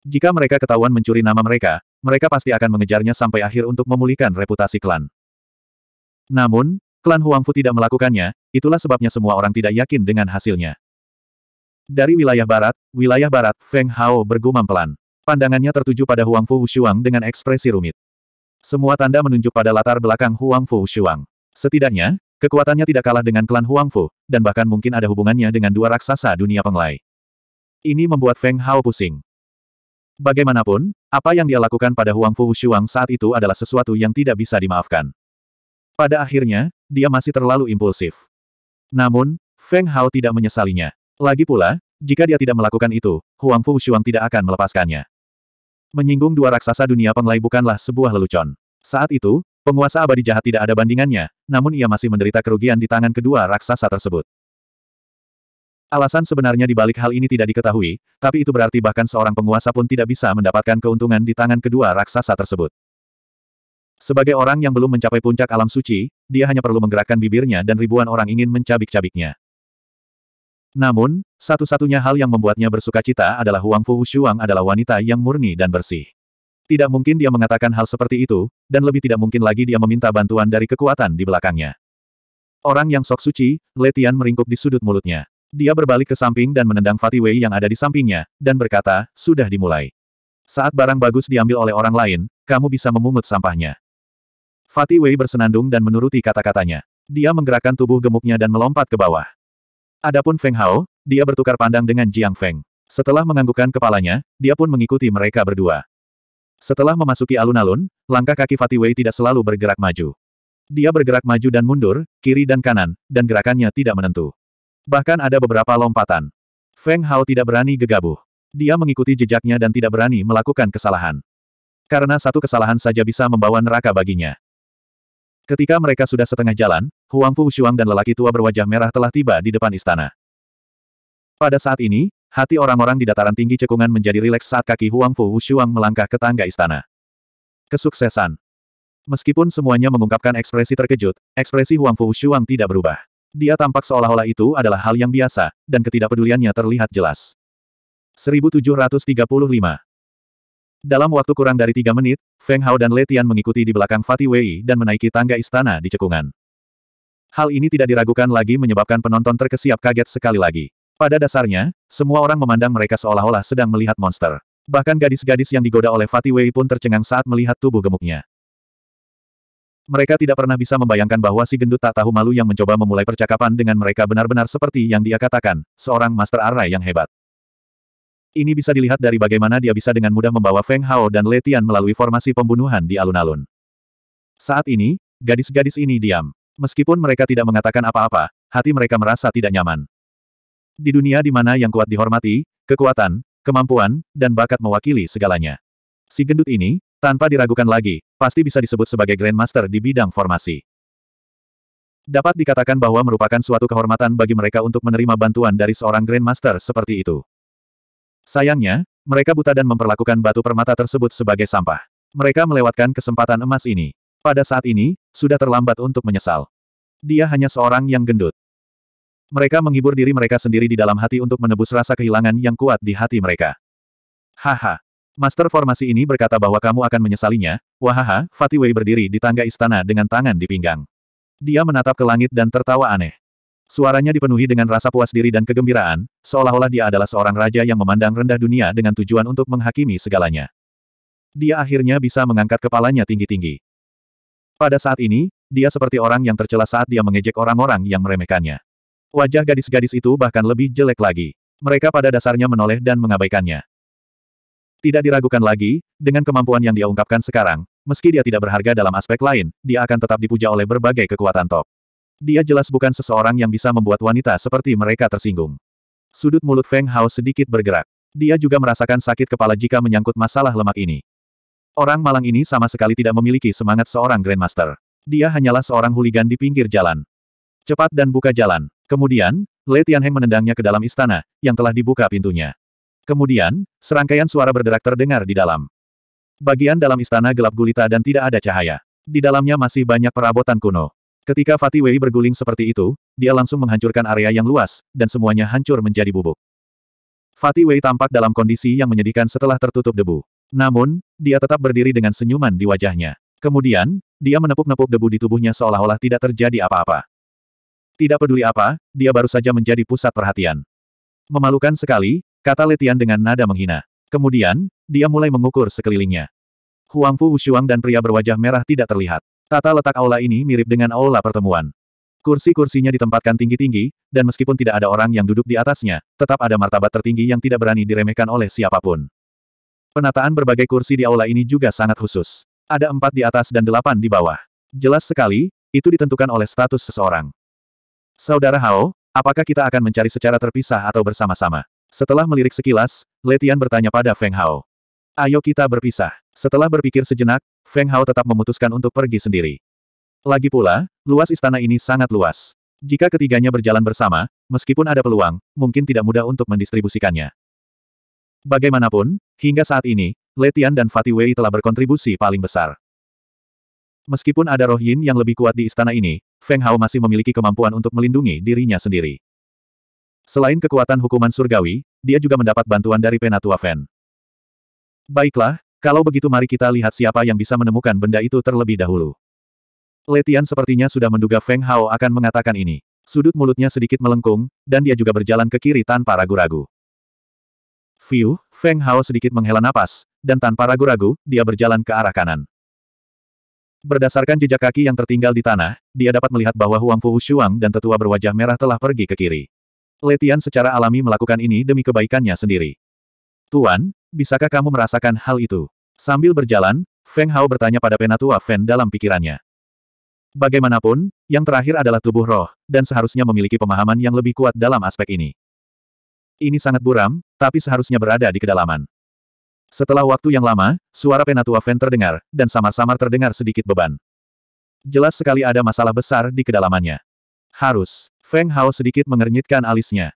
Jika mereka ketahuan mencuri nama mereka, mereka pasti akan mengejarnya sampai akhir untuk memulihkan reputasi klan. Namun, klan Huangfu tidak melakukannya, itulah sebabnya semua orang tidak yakin dengan hasilnya. Dari wilayah barat, wilayah barat, Feng Hao bergumam pelan. Pandangannya tertuju pada Huangfu Wushuang dengan ekspresi rumit. Semua tanda menunjuk pada latar belakang Huangfu Wushuang. Setidaknya, kekuatannya tidak kalah dengan klan Huangfu, dan bahkan mungkin ada hubungannya dengan dua raksasa dunia penglai. Ini membuat Feng Hao pusing. Bagaimanapun, apa yang dia lakukan pada Huangfu Wushuang saat itu adalah sesuatu yang tidak bisa dimaafkan. Pada akhirnya, dia masih terlalu impulsif. Namun, Feng Hao tidak menyesalinya. Lagi pula, jika dia tidak melakukan itu, Huangfu Wushuang tidak akan melepaskannya. Menyinggung dua raksasa dunia penglai bukanlah sebuah lelucon. Saat itu, Penguasa abadi jahat tidak ada bandingannya, namun ia masih menderita kerugian di tangan kedua raksasa tersebut. Alasan sebenarnya di balik hal ini tidak diketahui, tapi itu berarti bahkan seorang penguasa pun tidak bisa mendapatkan keuntungan di tangan kedua raksasa tersebut. Sebagai orang yang belum mencapai puncak alam suci, dia hanya perlu menggerakkan bibirnya dan ribuan orang ingin mencabik-cabiknya. Namun, satu-satunya hal yang membuatnya bersuka cita adalah Huang Fu Shuang adalah wanita yang murni dan bersih. Tidak mungkin dia mengatakan hal seperti itu, dan lebih tidak mungkin lagi dia meminta bantuan dari kekuatan di belakangnya. Orang yang sok suci, Letian meringkuk di sudut mulutnya. Dia berbalik ke samping dan menendang Wei yang ada di sampingnya, dan berkata, sudah dimulai. Saat barang bagus diambil oleh orang lain, kamu bisa memungut sampahnya. Wei bersenandung dan menuruti kata-katanya. Dia menggerakkan tubuh gemuknya dan melompat ke bawah. Adapun Feng Hao, dia bertukar pandang dengan Jiang Feng. Setelah menganggukkan kepalanya, dia pun mengikuti mereka berdua. Setelah memasuki alun-alun, langkah kaki Wei tidak selalu bergerak maju. Dia bergerak maju dan mundur, kiri dan kanan, dan gerakannya tidak menentu. Bahkan ada beberapa lompatan. Feng Hao tidak berani gegabah. Dia mengikuti jejaknya dan tidak berani melakukan kesalahan. Karena satu kesalahan saja bisa membawa neraka baginya. Ketika mereka sudah setengah jalan, Huang Fu Shuang dan lelaki tua berwajah merah telah tiba di depan istana. Pada saat ini, Hati orang-orang di dataran tinggi cekungan menjadi rileks saat kaki Huang Fu Wushuang melangkah ke tangga istana. Kesuksesan. Meskipun semuanya mengungkapkan ekspresi terkejut, ekspresi Huang Fu Wushuang tidak berubah. Dia tampak seolah-olah itu adalah hal yang biasa, dan ketidakpeduliannya terlihat jelas. 1735 Dalam waktu kurang dari tiga menit, Feng Hao dan Letian mengikuti di belakang Fatih Wei dan menaiki tangga istana di cekungan. Hal ini tidak diragukan lagi menyebabkan penonton terkesiap kaget sekali lagi. Pada dasarnya, semua orang memandang mereka seolah-olah sedang melihat monster. Bahkan gadis-gadis yang digoda oleh Fatih Wei pun tercengang saat melihat tubuh gemuknya. Mereka tidak pernah bisa membayangkan bahwa si gendut tak tahu malu yang mencoba memulai percakapan dengan mereka benar-benar seperti yang dia katakan, seorang Master arai yang hebat. Ini bisa dilihat dari bagaimana dia bisa dengan mudah membawa Feng Hao dan Letian melalui formasi pembunuhan di alun-alun. Saat ini, gadis-gadis ini diam. Meskipun mereka tidak mengatakan apa-apa, hati mereka merasa tidak nyaman. Di dunia di mana yang kuat dihormati, kekuatan, kemampuan, dan bakat mewakili segalanya. Si gendut ini, tanpa diragukan lagi, pasti bisa disebut sebagai Grandmaster di bidang formasi. Dapat dikatakan bahwa merupakan suatu kehormatan bagi mereka untuk menerima bantuan dari seorang Grandmaster seperti itu. Sayangnya, mereka buta dan memperlakukan batu permata tersebut sebagai sampah. Mereka melewatkan kesempatan emas ini. Pada saat ini, sudah terlambat untuk menyesal. Dia hanya seorang yang gendut. Mereka menghibur diri mereka sendiri di dalam hati untuk menebus rasa kehilangan yang kuat di hati mereka. Haha. Master formasi ini berkata bahwa kamu akan menyesalinya, wahaha, Wei berdiri di tangga istana dengan tangan di pinggang. Dia menatap ke langit dan tertawa aneh. Suaranya dipenuhi dengan rasa puas diri dan kegembiraan, seolah-olah dia adalah seorang raja yang memandang rendah dunia dengan tujuan untuk menghakimi segalanya. Dia akhirnya bisa mengangkat kepalanya tinggi-tinggi. Pada saat ini, dia seperti orang yang tercela saat dia mengejek orang-orang yang meremehkannya. Wajah gadis-gadis itu bahkan lebih jelek lagi. Mereka pada dasarnya menoleh dan mengabaikannya. Tidak diragukan lagi, dengan kemampuan yang dia ungkapkan sekarang, meski dia tidak berharga dalam aspek lain, dia akan tetap dipuja oleh berbagai kekuatan top. Dia jelas bukan seseorang yang bisa membuat wanita seperti mereka tersinggung. Sudut mulut Feng Hao sedikit bergerak. Dia juga merasakan sakit kepala jika menyangkut masalah lemak ini. Orang malang ini sama sekali tidak memiliki semangat seorang Grandmaster. Dia hanyalah seorang huligan di pinggir jalan. Cepat dan buka jalan. Kemudian, Le Tianheng menendangnya ke dalam istana, yang telah dibuka pintunya. Kemudian, serangkaian suara berderak terdengar di dalam. Bagian dalam istana gelap gulita dan tidak ada cahaya. Di dalamnya masih banyak perabotan kuno. Ketika Fatih Wei berguling seperti itu, dia langsung menghancurkan area yang luas, dan semuanya hancur menjadi bubuk. Fatih Wei tampak dalam kondisi yang menyedihkan setelah tertutup debu. Namun, dia tetap berdiri dengan senyuman di wajahnya. Kemudian, dia menepuk-nepuk debu di tubuhnya seolah-olah tidak terjadi apa-apa. Tidak peduli apa, dia baru saja menjadi pusat perhatian. Memalukan sekali, kata Letian dengan nada menghina. Kemudian, dia mulai mengukur sekelilingnya. Huangfu Wushuang dan pria berwajah merah tidak terlihat. Tata letak aula ini mirip dengan aula pertemuan. Kursi-kursinya ditempatkan tinggi-tinggi, dan meskipun tidak ada orang yang duduk di atasnya, tetap ada martabat tertinggi yang tidak berani diremehkan oleh siapapun. Penataan berbagai kursi di aula ini juga sangat khusus. Ada empat di atas dan delapan di bawah. Jelas sekali, itu ditentukan oleh status seseorang. Saudara Hao, apakah kita akan mencari secara terpisah atau bersama-sama? Setelah melirik sekilas, Letian bertanya pada Feng Hao. Ayo kita berpisah. Setelah berpikir sejenak, Feng Hao tetap memutuskan untuk pergi sendiri. Lagi pula, luas istana ini sangat luas. Jika ketiganya berjalan bersama, meskipun ada peluang, mungkin tidak mudah untuk mendistribusikannya. Bagaimanapun, hingga saat ini, Letian dan Fatih Wei telah berkontribusi paling besar. Meskipun ada roh yin yang lebih kuat di istana ini, Feng Hao masih memiliki kemampuan untuk melindungi dirinya sendiri. Selain kekuatan hukuman surgawi, dia juga mendapat bantuan dari Penatua Fen. Baiklah, kalau begitu mari kita lihat siapa yang bisa menemukan benda itu terlebih dahulu. Letian sepertinya sudah menduga Feng Hao akan mengatakan ini. Sudut mulutnya sedikit melengkung, dan dia juga berjalan ke kiri tanpa ragu-ragu. Fiu, Feng Hao sedikit menghela napas, dan tanpa ragu-ragu, dia berjalan ke arah kanan. Berdasarkan jejak kaki yang tertinggal di tanah, dia dapat melihat bahwa Huang Fu Shuang dan tetua berwajah merah telah pergi ke kiri. Letian secara alami melakukan ini demi kebaikannya sendiri. Tuan, bisakah kamu merasakan hal itu? Sambil berjalan, Feng Hao bertanya pada penatua Fen dalam pikirannya. Bagaimanapun, yang terakhir adalah tubuh roh, dan seharusnya memiliki pemahaman yang lebih kuat dalam aspek ini. Ini sangat buram, tapi seharusnya berada di kedalaman. Setelah waktu yang lama, suara Penatua Fen terdengar, dan samar-samar terdengar sedikit beban. Jelas sekali ada masalah besar di kedalamannya. Harus. Feng Hao sedikit mengernyitkan alisnya.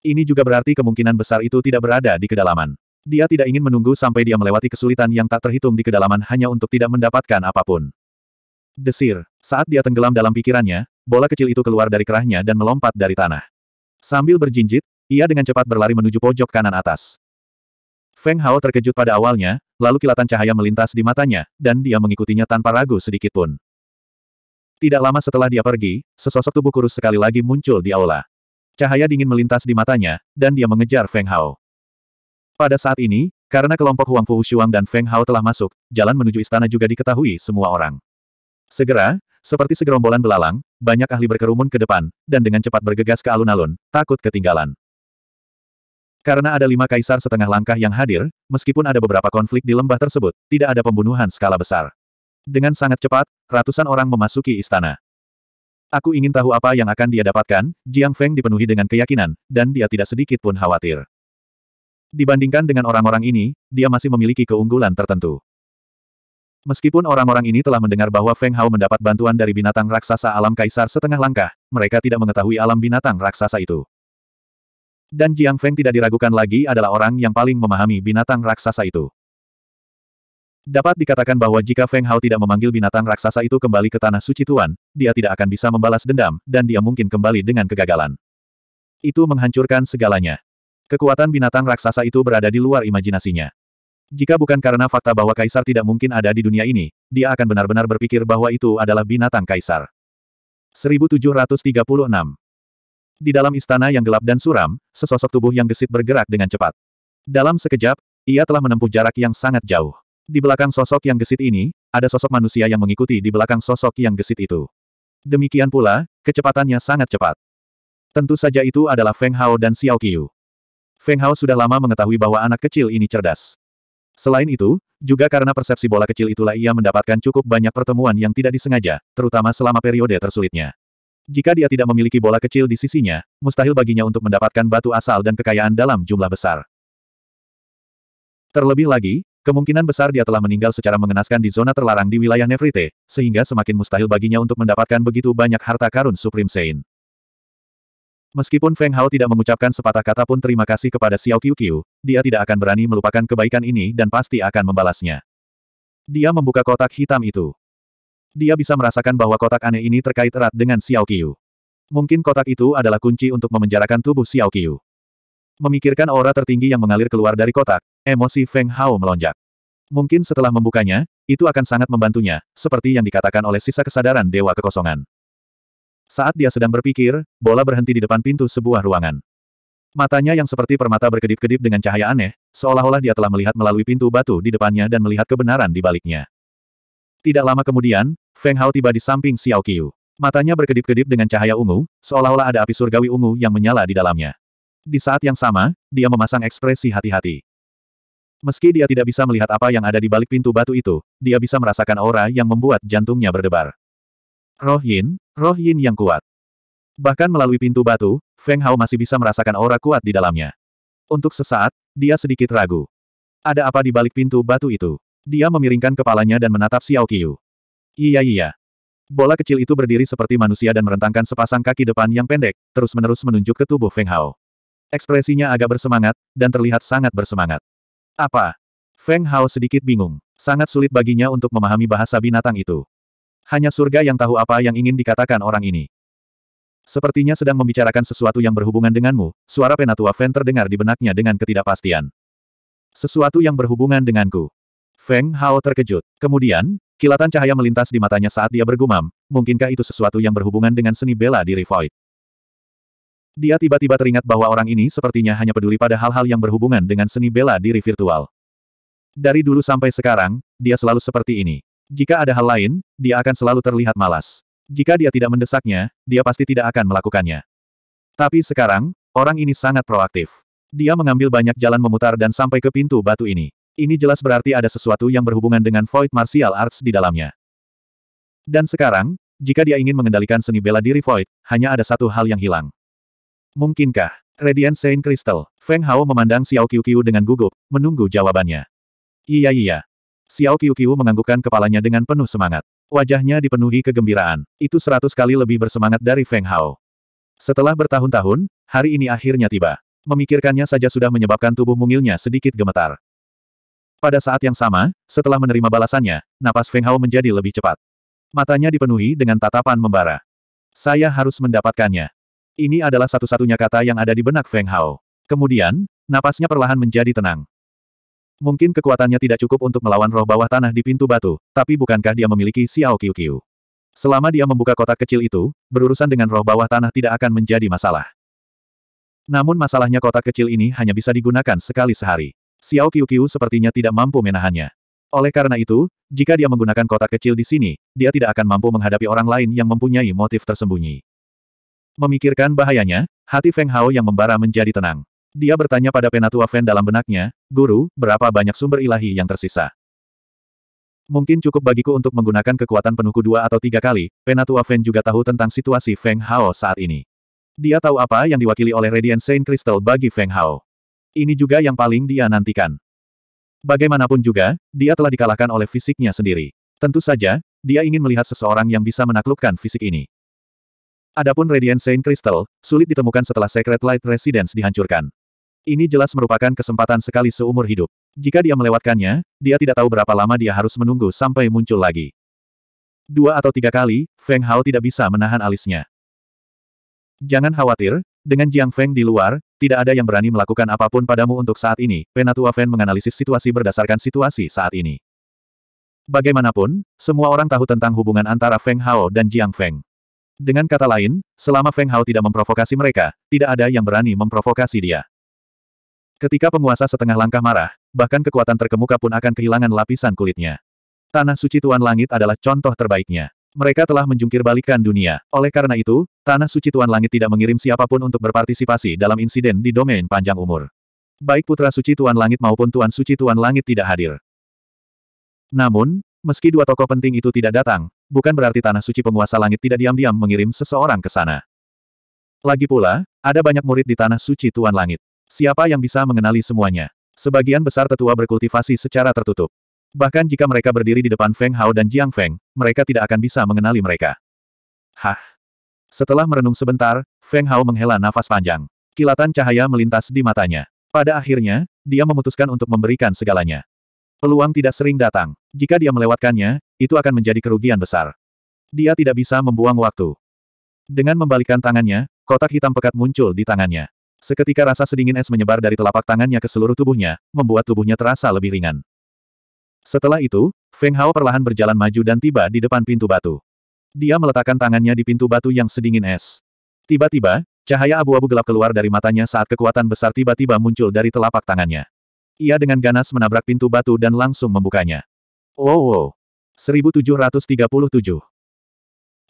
Ini juga berarti kemungkinan besar itu tidak berada di kedalaman. Dia tidak ingin menunggu sampai dia melewati kesulitan yang tak terhitung di kedalaman hanya untuk tidak mendapatkan apapun. Desir. Saat dia tenggelam dalam pikirannya, bola kecil itu keluar dari kerahnya dan melompat dari tanah. Sambil berjinjit, ia dengan cepat berlari menuju pojok kanan atas. Feng Hao terkejut pada awalnya, lalu kilatan cahaya melintas di matanya, dan dia mengikutinya tanpa ragu sedikitpun. Tidak lama setelah dia pergi, sesosok tubuh kurus sekali lagi muncul di aula. Cahaya dingin melintas di matanya, dan dia mengejar Feng Hao. Pada saat ini, karena kelompok Huang Fu Shuang dan Feng Hao telah masuk, jalan menuju istana juga diketahui semua orang. Segera, seperti segerombolan belalang, banyak ahli berkerumun ke depan, dan dengan cepat bergegas ke alun-alun, takut ketinggalan. Karena ada lima kaisar setengah langkah yang hadir, meskipun ada beberapa konflik di lembah tersebut, tidak ada pembunuhan skala besar. Dengan sangat cepat, ratusan orang memasuki istana. Aku ingin tahu apa yang akan dia dapatkan, Jiang Feng dipenuhi dengan keyakinan, dan dia tidak sedikit pun khawatir. Dibandingkan dengan orang-orang ini, dia masih memiliki keunggulan tertentu. Meskipun orang-orang ini telah mendengar bahwa Feng Hao mendapat bantuan dari binatang raksasa alam kaisar setengah langkah, mereka tidak mengetahui alam binatang raksasa itu. Dan Jiang Feng tidak diragukan lagi adalah orang yang paling memahami binatang raksasa itu. Dapat dikatakan bahwa jika Feng Hao tidak memanggil binatang raksasa itu kembali ke Tanah Suci Tuan, dia tidak akan bisa membalas dendam, dan dia mungkin kembali dengan kegagalan. Itu menghancurkan segalanya. Kekuatan binatang raksasa itu berada di luar imajinasinya. Jika bukan karena fakta bahwa kaisar tidak mungkin ada di dunia ini, dia akan benar-benar berpikir bahwa itu adalah binatang kaisar. 1736 di dalam istana yang gelap dan suram, sesosok tubuh yang gesit bergerak dengan cepat. Dalam sekejap, ia telah menempuh jarak yang sangat jauh. Di belakang sosok yang gesit ini, ada sosok manusia yang mengikuti di belakang sosok yang gesit itu. Demikian pula, kecepatannya sangat cepat. Tentu saja itu adalah Feng Hao dan Xiao Qiu. Feng Hao sudah lama mengetahui bahwa anak kecil ini cerdas. Selain itu, juga karena persepsi bola kecil itulah ia mendapatkan cukup banyak pertemuan yang tidak disengaja, terutama selama periode tersulitnya. Jika dia tidak memiliki bola kecil di sisinya, mustahil baginya untuk mendapatkan batu asal dan kekayaan dalam jumlah besar. Terlebih lagi, kemungkinan besar dia telah meninggal secara mengenaskan di zona terlarang di wilayah Nefrite, sehingga semakin mustahil baginya untuk mendapatkan begitu banyak harta karun Supreme Saint. Meskipun Feng Hao tidak mengucapkan sepatah kata pun terima kasih kepada Xiao Qiu, dia tidak akan berani melupakan kebaikan ini dan pasti akan membalasnya. Dia membuka kotak hitam itu. Dia bisa merasakan bahwa kotak aneh ini terkait erat dengan Xiao Qiu. Mungkin kotak itu adalah kunci untuk memenjarakan tubuh Xiao Qiu. Memikirkan aura tertinggi yang mengalir keluar dari kotak, emosi Feng Hao melonjak. Mungkin setelah membukanya, itu akan sangat membantunya, seperti yang dikatakan oleh sisa kesadaran Dewa Kekosongan. Saat dia sedang berpikir, bola berhenti di depan pintu sebuah ruangan. Matanya yang seperti permata berkedip-kedip dengan cahaya aneh, seolah-olah dia telah melihat melalui pintu batu di depannya dan melihat kebenaran di baliknya. Tidak lama kemudian, Feng Hao tiba di samping Xiao Qiu. Matanya berkedip-kedip dengan cahaya ungu, seolah-olah ada api surgawi ungu yang menyala di dalamnya. Di saat yang sama, dia memasang ekspresi hati-hati. Meski dia tidak bisa melihat apa yang ada di balik pintu batu itu, dia bisa merasakan aura yang membuat jantungnya berdebar. Roh Yin, roh Yin yang kuat. Bahkan melalui pintu batu, Feng Hao masih bisa merasakan aura kuat di dalamnya. Untuk sesaat, dia sedikit ragu. Ada apa di balik pintu batu itu? Dia memiringkan kepalanya dan menatap Xiao Qiu. Iya iya. Bola kecil itu berdiri seperti manusia dan merentangkan sepasang kaki depan yang pendek, terus-menerus menunjuk ke tubuh Feng Hao. Ekspresinya agak bersemangat, dan terlihat sangat bersemangat. Apa? Feng Hao sedikit bingung. Sangat sulit baginya untuk memahami bahasa binatang itu. Hanya surga yang tahu apa yang ingin dikatakan orang ini. Sepertinya sedang membicarakan sesuatu yang berhubungan denganmu, suara penatua Feng terdengar di benaknya dengan ketidakpastian. Sesuatu yang berhubungan denganku. Feng Hao terkejut. Kemudian, kilatan cahaya melintas di matanya saat dia bergumam, mungkinkah itu sesuatu yang berhubungan dengan seni bela diri Void? Dia tiba-tiba teringat bahwa orang ini sepertinya hanya peduli pada hal-hal yang berhubungan dengan seni bela diri virtual. Dari dulu sampai sekarang, dia selalu seperti ini. Jika ada hal lain, dia akan selalu terlihat malas. Jika dia tidak mendesaknya, dia pasti tidak akan melakukannya. Tapi sekarang, orang ini sangat proaktif. Dia mengambil banyak jalan memutar dan sampai ke pintu batu ini. Ini jelas berarti ada sesuatu yang berhubungan dengan Void Martial Arts di dalamnya. Dan sekarang, jika dia ingin mengendalikan seni bela diri Void, hanya ada satu hal yang hilang. Mungkinkah? Radiant Saint Crystal. Feng Hao memandang Xiao Qiu Qiu dengan gugup, menunggu jawabannya. Iya iya. Xiao Qiu Qiu menganggukkan kepalanya dengan penuh semangat. Wajahnya dipenuhi kegembiraan. Itu seratus kali lebih bersemangat dari Feng Hao. Setelah bertahun-tahun, hari ini akhirnya tiba. Memikirkannya saja sudah menyebabkan tubuh mungilnya sedikit gemetar. Pada saat yang sama, setelah menerima balasannya, napas Feng Hao menjadi lebih cepat. Matanya dipenuhi dengan tatapan membara. Saya harus mendapatkannya. Ini adalah satu-satunya kata yang ada di benak Feng Hao. Kemudian, napasnya perlahan menjadi tenang. Mungkin kekuatannya tidak cukup untuk melawan roh bawah tanah di pintu batu, tapi bukankah dia memiliki Xiao Qiu Selama dia membuka kotak kecil itu, berurusan dengan roh bawah tanah tidak akan menjadi masalah. Namun masalahnya kotak kecil ini hanya bisa digunakan sekali sehari. Xiao Qiuqiu sepertinya tidak mampu menahannya. Oleh karena itu, jika dia menggunakan kotak kecil di sini, dia tidak akan mampu menghadapi orang lain yang mempunyai motif tersembunyi. Memikirkan bahayanya, hati Feng Hao yang membara menjadi tenang. Dia bertanya pada Penatua Fen dalam benaknya, Guru, berapa banyak sumber ilahi yang tersisa? Mungkin cukup bagiku untuk menggunakan kekuatan penuhku dua atau tiga kali, Penatua Fen juga tahu tentang situasi Feng Hao saat ini. Dia tahu apa yang diwakili oleh Radiant Saint Crystal bagi Feng Hao. Ini juga yang paling dia nantikan. Bagaimanapun juga, dia telah dikalahkan oleh fisiknya sendiri. Tentu saja, dia ingin melihat seseorang yang bisa menaklukkan fisik ini. Adapun Radiant Saint Crystal, sulit ditemukan setelah Secret Light Residence dihancurkan. Ini jelas merupakan kesempatan sekali seumur hidup. Jika dia melewatkannya, dia tidak tahu berapa lama dia harus menunggu sampai muncul lagi. Dua atau tiga kali, Feng Hao tidak bisa menahan alisnya. Jangan khawatir, dengan Jiang Feng di luar, tidak ada yang berani melakukan apapun padamu untuk saat ini, Penatua Feng menganalisis situasi berdasarkan situasi saat ini. Bagaimanapun, semua orang tahu tentang hubungan antara Feng Hao dan Jiang Feng. Dengan kata lain, selama Feng Hao tidak memprovokasi mereka, tidak ada yang berani memprovokasi dia. Ketika penguasa setengah langkah marah, bahkan kekuatan terkemuka pun akan kehilangan lapisan kulitnya. Tanah suci Tuan Langit adalah contoh terbaiknya. Mereka telah menjungkir balikan dunia. Oleh karena itu, Tanah Suci Tuan Langit tidak mengirim siapapun untuk berpartisipasi dalam insiden di domain panjang umur. Baik Putra Suci Tuan Langit maupun Tuan Suci Tuan Langit tidak hadir. Namun, meski dua tokoh penting itu tidak datang, bukan berarti Tanah Suci Penguasa Langit tidak diam-diam mengirim seseorang ke sana. Lagi pula, ada banyak murid di Tanah Suci Tuan Langit. Siapa yang bisa mengenali semuanya? Sebagian besar tetua berkultivasi secara tertutup. Bahkan jika mereka berdiri di depan Feng Hao dan Jiang Feng, mereka tidak akan bisa mengenali mereka. Hah? Setelah merenung sebentar, Feng Hao menghela nafas panjang. Kilatan cahaya melintas di matanya. Pada akhirnya, dia memutuskan untuk memberikan segalanya. Peluang tidak sering datang. Jika dia melewatkannya, itu akan menjadi kerugian besar. Dia tidak bisa membuang waktu. Dengan membalikkan tangannya, kotak hitam pekat muncul di tangannya. Seketika rasa sedingin es menyebar dari telapak tangannya ke seluruh tubuhnya, membuat tubuhnya terasa lebih ringan. Setelah itu, Feng Hao perlahan berjalan maju dan tiba di depan pintu batu. Dia meletakkan tangannya di pintu batu yang sedingin es. Tiba-tiba, cahaya abu-abu gelap keluar dari matanya saat kekuatan besar tiba-tiba muncul dari telapak tangannya. Ia dengan ganas menabrak pintu batu dan langsung membukanya. Wow, wow. 1737.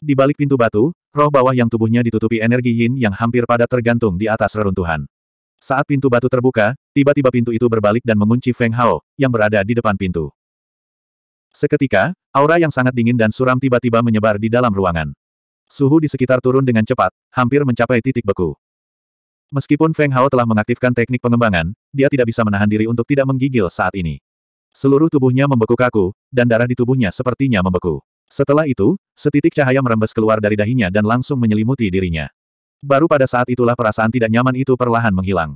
Di balik pintu batu, roh bawah yang tubuhnya ditutupi energi yin yang hampir pada tergantung di atas reruntuhan. Saat pintu batu terbuka, tiba-tiba pintu itu berbalik dan mengunci Feng Hao, yang berada di depan pintu. Seketika, aura yang sangat dingin dan suram tiba-tiba menyebar di dalam ruangan. Suhu di sekitar turun dengan cepat, hampir mencapai titik beku. Meskipun Feng Hao telah mengaktifkan teknik pengembangan, dia tidak bisa menahan diri untuk tidak menggigil saat ini. Seluruh tubuhnya membeku kaku, dan darah di tubuhnya sepertinya membeku. Setelah itu, setitik cahaya merembes keluar dari dahinya dan langsung menyelimuti dirinya. Baru pada saat itulah perasaan tidak nyaman itu perlahan menghilang.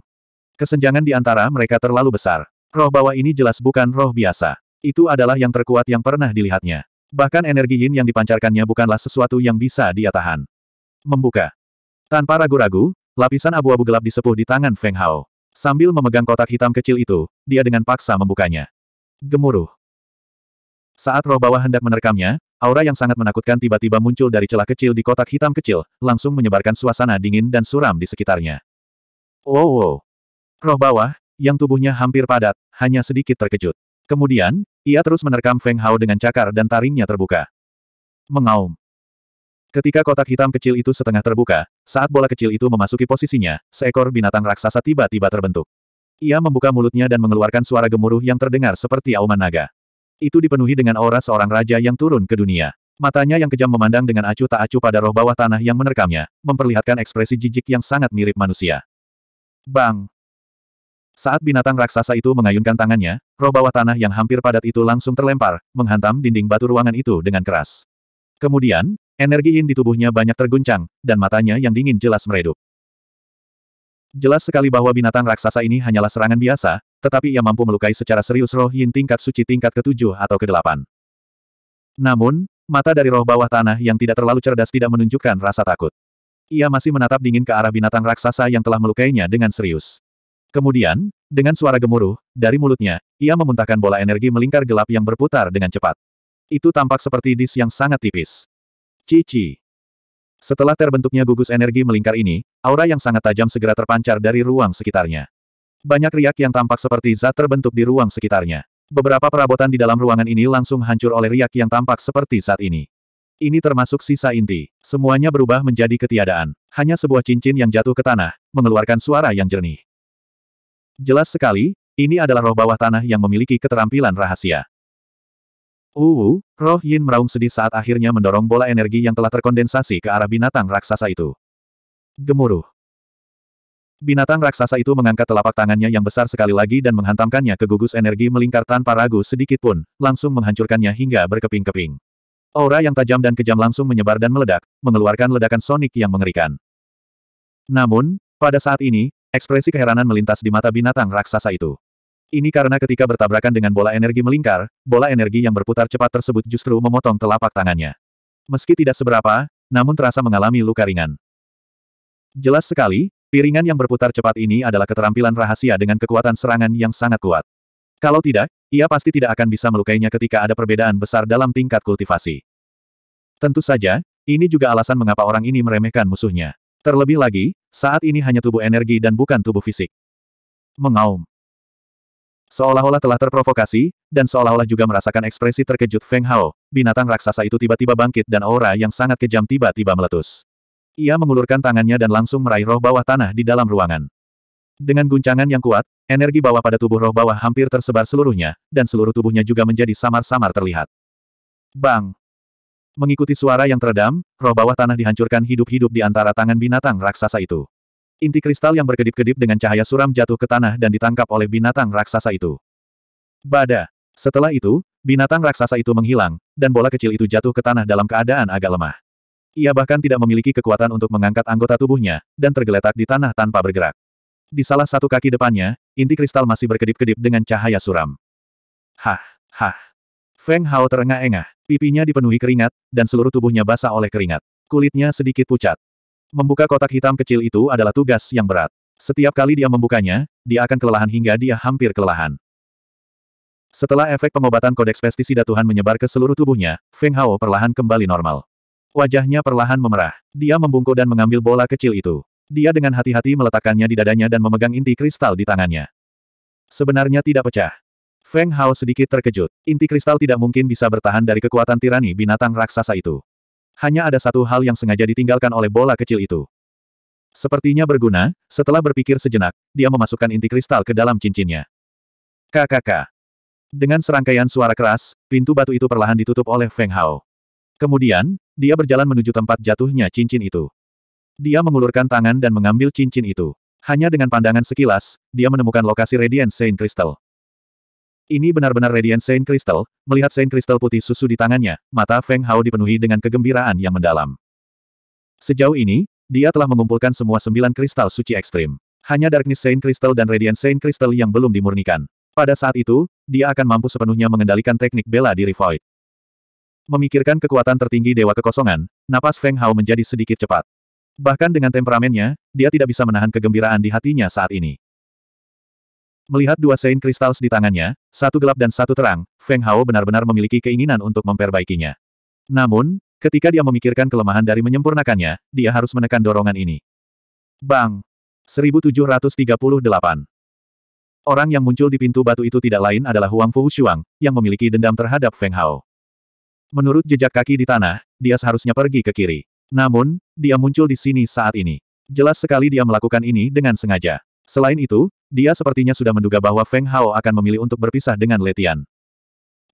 Kesenjangan di antara mereka terlalu besar. Roh bawah ini jelas bukan roh biasa. Itu adalah yang terkuat yang pernah dilihatnya. Bahkan energi yin yang dipancarkannya bukanlah sesuatu yang bisa dia tahan. Membuka. Tanpa ragu-ragu, lapisan abu-abu gelap disepuh di tangan Feng Hao. Sambil memegang kotak hitam kecil itu, dia dengan paksa membukanya. Gemuruh. Saat roh bawah hendak menerkamnya, aura yang sangat menakutkan tiba-tiba muncul dari celah kecil di kotak hitam kecil, langsung menyebarkan suasana dingin dan suram di sekitarnya. Wow, wow. Roh bawah, yang tubuhnya hampir padat, hanya sedikit terkejut. Kemudian, ia terus menerkam Feng Hao dengan cakar dan taringnya terbuka. Mengaum. Ketika kotak hitam kecil itu setengah terbuka, saat bola kecil itu memasuki posisinya, seekor binatang raksasa tiba-tiba terbentuk. Ia membuka mulutnya dan mengeluarkan suara gemuruh yang terdengar seperti auman naga. Itu dipenuhi dengan aura seorang raja yang turun ke dunia. Matanya yang kejam memandang dengan acuh tak acuh pada roh bawah tanah yang menerkamnya, memperlihatkan ekspresi jijik yang sangat mirip manusia. Bang! Saat binatang raksasa itu mengayunkan tangannya, roh bawah tanah yang hampir padat itu langsung terlempar, menghantam dinding batu ruangan itu dengan keras. Kemudian, energi in di tubuhnya banyak terguncang, dan matanya yang dingin jelas meredup. Jelas sekali bahwa binatang raksasa ini hanyalah serangan biasa, tetapi ia mampu melukai secara serius roh yin tingkat suci tingkat ketujuh atau kedelapan. Namun, mata dari roh bawah tanah yang tidak terlalu cerdas tidak menunjukkan rasa takut. Ia masih menatap dingin ke arah binatang raksasa yang telah melukainya dengan serius. Kemudian, dengan suara gemuruh, dari mulutnya, ia memuntahkan bola energi melingkar gelap yang berputar dengan cepat. Itu tampak seperti dis yang sangat tipis. Cici. Setelah terbentuknya gugus energi melingkar ini, aura yang sangat tajam segera terpancar dari ruang sekitarnya. Banyak riak yang tampak seperti zat terbentuk di ruang sekitarnya. Beberapa perabotan di dalam ruangan ini langsung hancur oleh riak yang tampak seperti saat ini. Ini termasuk sisa inti. Semuanya berubah menjadi ketiadaan. Hanya sebuah cincin yang jatuh ke tanah, mengeluarkan suara yang jernih. Jelas sekali, ini adalah roh bawah tanah yang memiliki keterampilan rahasia. Uwu, roh Yin meraung sedih saat akhirnya mendorong bola energi yang telah terkondensasi ke arah binatang raksasa itu. Gemuruh. Binatang raksasa itu mengangkat telapak tangannya yang besar sekali lagi dan menghantamkannya ke gugus energi melingkar tanpa ragu sedikit pun, langsung menghancurkannya hingga berkeping-keping. Aura yang tajam dan kejam langsung menyebar dan meledak, mengeluarkan ledakan sonik yang mengerikan. Namun, pada saat ini, Ekspresi keheranan melintas di mata binatang raksasa itu. Ini karena ketika bertabrakan dengan bola energi melingkar, bola energi yang berputar cepat tersebut justru memotong telapak tangannya. Meski tidak seberapa, namun terasa mengalami luka ringan. Jelas sekali, piringan yang berputar cepat ini adalah keterampilan rahasia dengan kekuatan serangan yang sangat kuat. Kalau tidak, ia pasti tidak akan bisa melukainya ketika ada perbedaan besar dalam tingkat kultivasi. Tentu saja, ini juga alasan mengapa orang ini meremehkan musuhnya. Terlebih lagi, saat ini hanya tubuh energi dan bukan tubuh fisik. Mengaum. Seolah-olah telah terprovokasi, dan seolah-olah juga merasakan ekspresi terkejut Feng Hao, binatang raksasa itu tiba-tiba bangkit dan aura yang sangat kejam tiba-tiba meletus. Ia mengulurkan tangannya dan langsung meraih roh bawah tanah di dalam ruangan. Dengan guncangan yang kuat, energi bawah pada tubuh roh bawah hampir tersebar seluruhnya, dan seluruh tubuhnya juga menjadi samar-samar terlihat. Bang! Mengikuti suara yang teredam, roh bawah tanah dihancurkan hidup-hidup di antara tangan binatang raksasa itu. Inti kristal yang berkedip-kedip dengan cahaya suram jatuh ke tanah dan ditangkap oleh binatang raksasa itu. Bada. Setelah itu, binatang raksasa itu menghilang, dan bola kecil itu jatuh ke tanah dalam keadaan agak lemah. Ia bahkan tidak memiliki kekuatan untuk mengangkat anggota tubuhnya, dan tergeletak di tanah tanpa bergerak. Di salah satu kaki depannya, inti kristal masih berkedip-kedip dengan cahaya suram. Hah, hah. Feng Hao terengah-engah. Pipinya dipenuhi keringat, dan seluruh tubuhnya basah oleh keringat. Kulitnya sedikit pucat. Membuka kotak hitam kecil itu adalah tugas yang berat. Setiap kali dia membukanya, dia akan kelelahan hingga dia hampir kelelahan. Setelah efek pengobatan kodeks pestisida Tuhan menyebar ke seluruh tubuhnya, Feng Hao perlahan kembali normal. Wajahnya perlahan memerah. Dia membungkuk dan mengambil bola kecil itu. Dia dengan hati-hati meletakkannya di dadanya dan memegang inti kristal di tangannya. Sebenarnya tidak pecah. Feng Hao sedikit terkejut. Inti kristal tidak mungkin bisa bertahan dari kekuatan tirani binatang raksasa itu. Hanya ada satu hal yang sengaja ditinggalkan oleh bola kecil itu. Sepertinya berguna, setelah berpikir sejenak, dia memasukkan inti kristal ke dalam cincinnya. KKK. Dengan serangkaian suara keras, pintu batu itu perlahan ditutup oleh Feng Hao. Kemudian, dia berjalan menuju tempat jatuhnya cincin itu. Dia mengulurkan tangan dan mengambil cincin itu. Hanya dengan pandangan sekilas, dia menemukan lokasi Radiant Saint Crystal. Ini benar-benar Radiant Saint Crystal, melihat Saint Crystal putih susu di tangannya, mata Feng Hao dipenuhi dengan kegembiraan yang mendalam. Sejauh ini, dia telah mengumpulkan semua sembilan kristal suci ekstrim. Hanya Darkness Saint Crystal dan Radiant Saint Crystal yang belum dimurnikan. Pada saat itu, dia akan mampu sepenuhnya mengendalikan teknik bela diri Void. Memikirkan kekuatan tertinggi Dewa Kekosongan, napas Feng Hao menjadi sedikit cepat. Bahkan dengan temperamennya, dia tidak bisa menahan kegembiraan di hatinya saat ini. Melihat dua Saint Crystals di tangannya, satu gelap dan satu terang, Feng Hao benar-benar memiliki keinginan untuk memperbaikinya. Namun, ketika dia memikirkan kelemahan dari menyempurnakannya, dia harus menekan dorongan ini. Bang! 1738 Orang yang muncul di pintu batu itu tidak lain adalah Huang Fu Shuang, yang memiliki dendam terhadap Feng Hao. Menurut jejak kaki di tanah, dia seharusnya pergi ke kiri. Namun, dia muncul di sini saat ini. Jelas sekali dia melakukan ini dengan sengaja. Selain itu, dia sepertinya sudah menduga bahwa Feng Hao akan memilih untuk berpisah dengan Letian.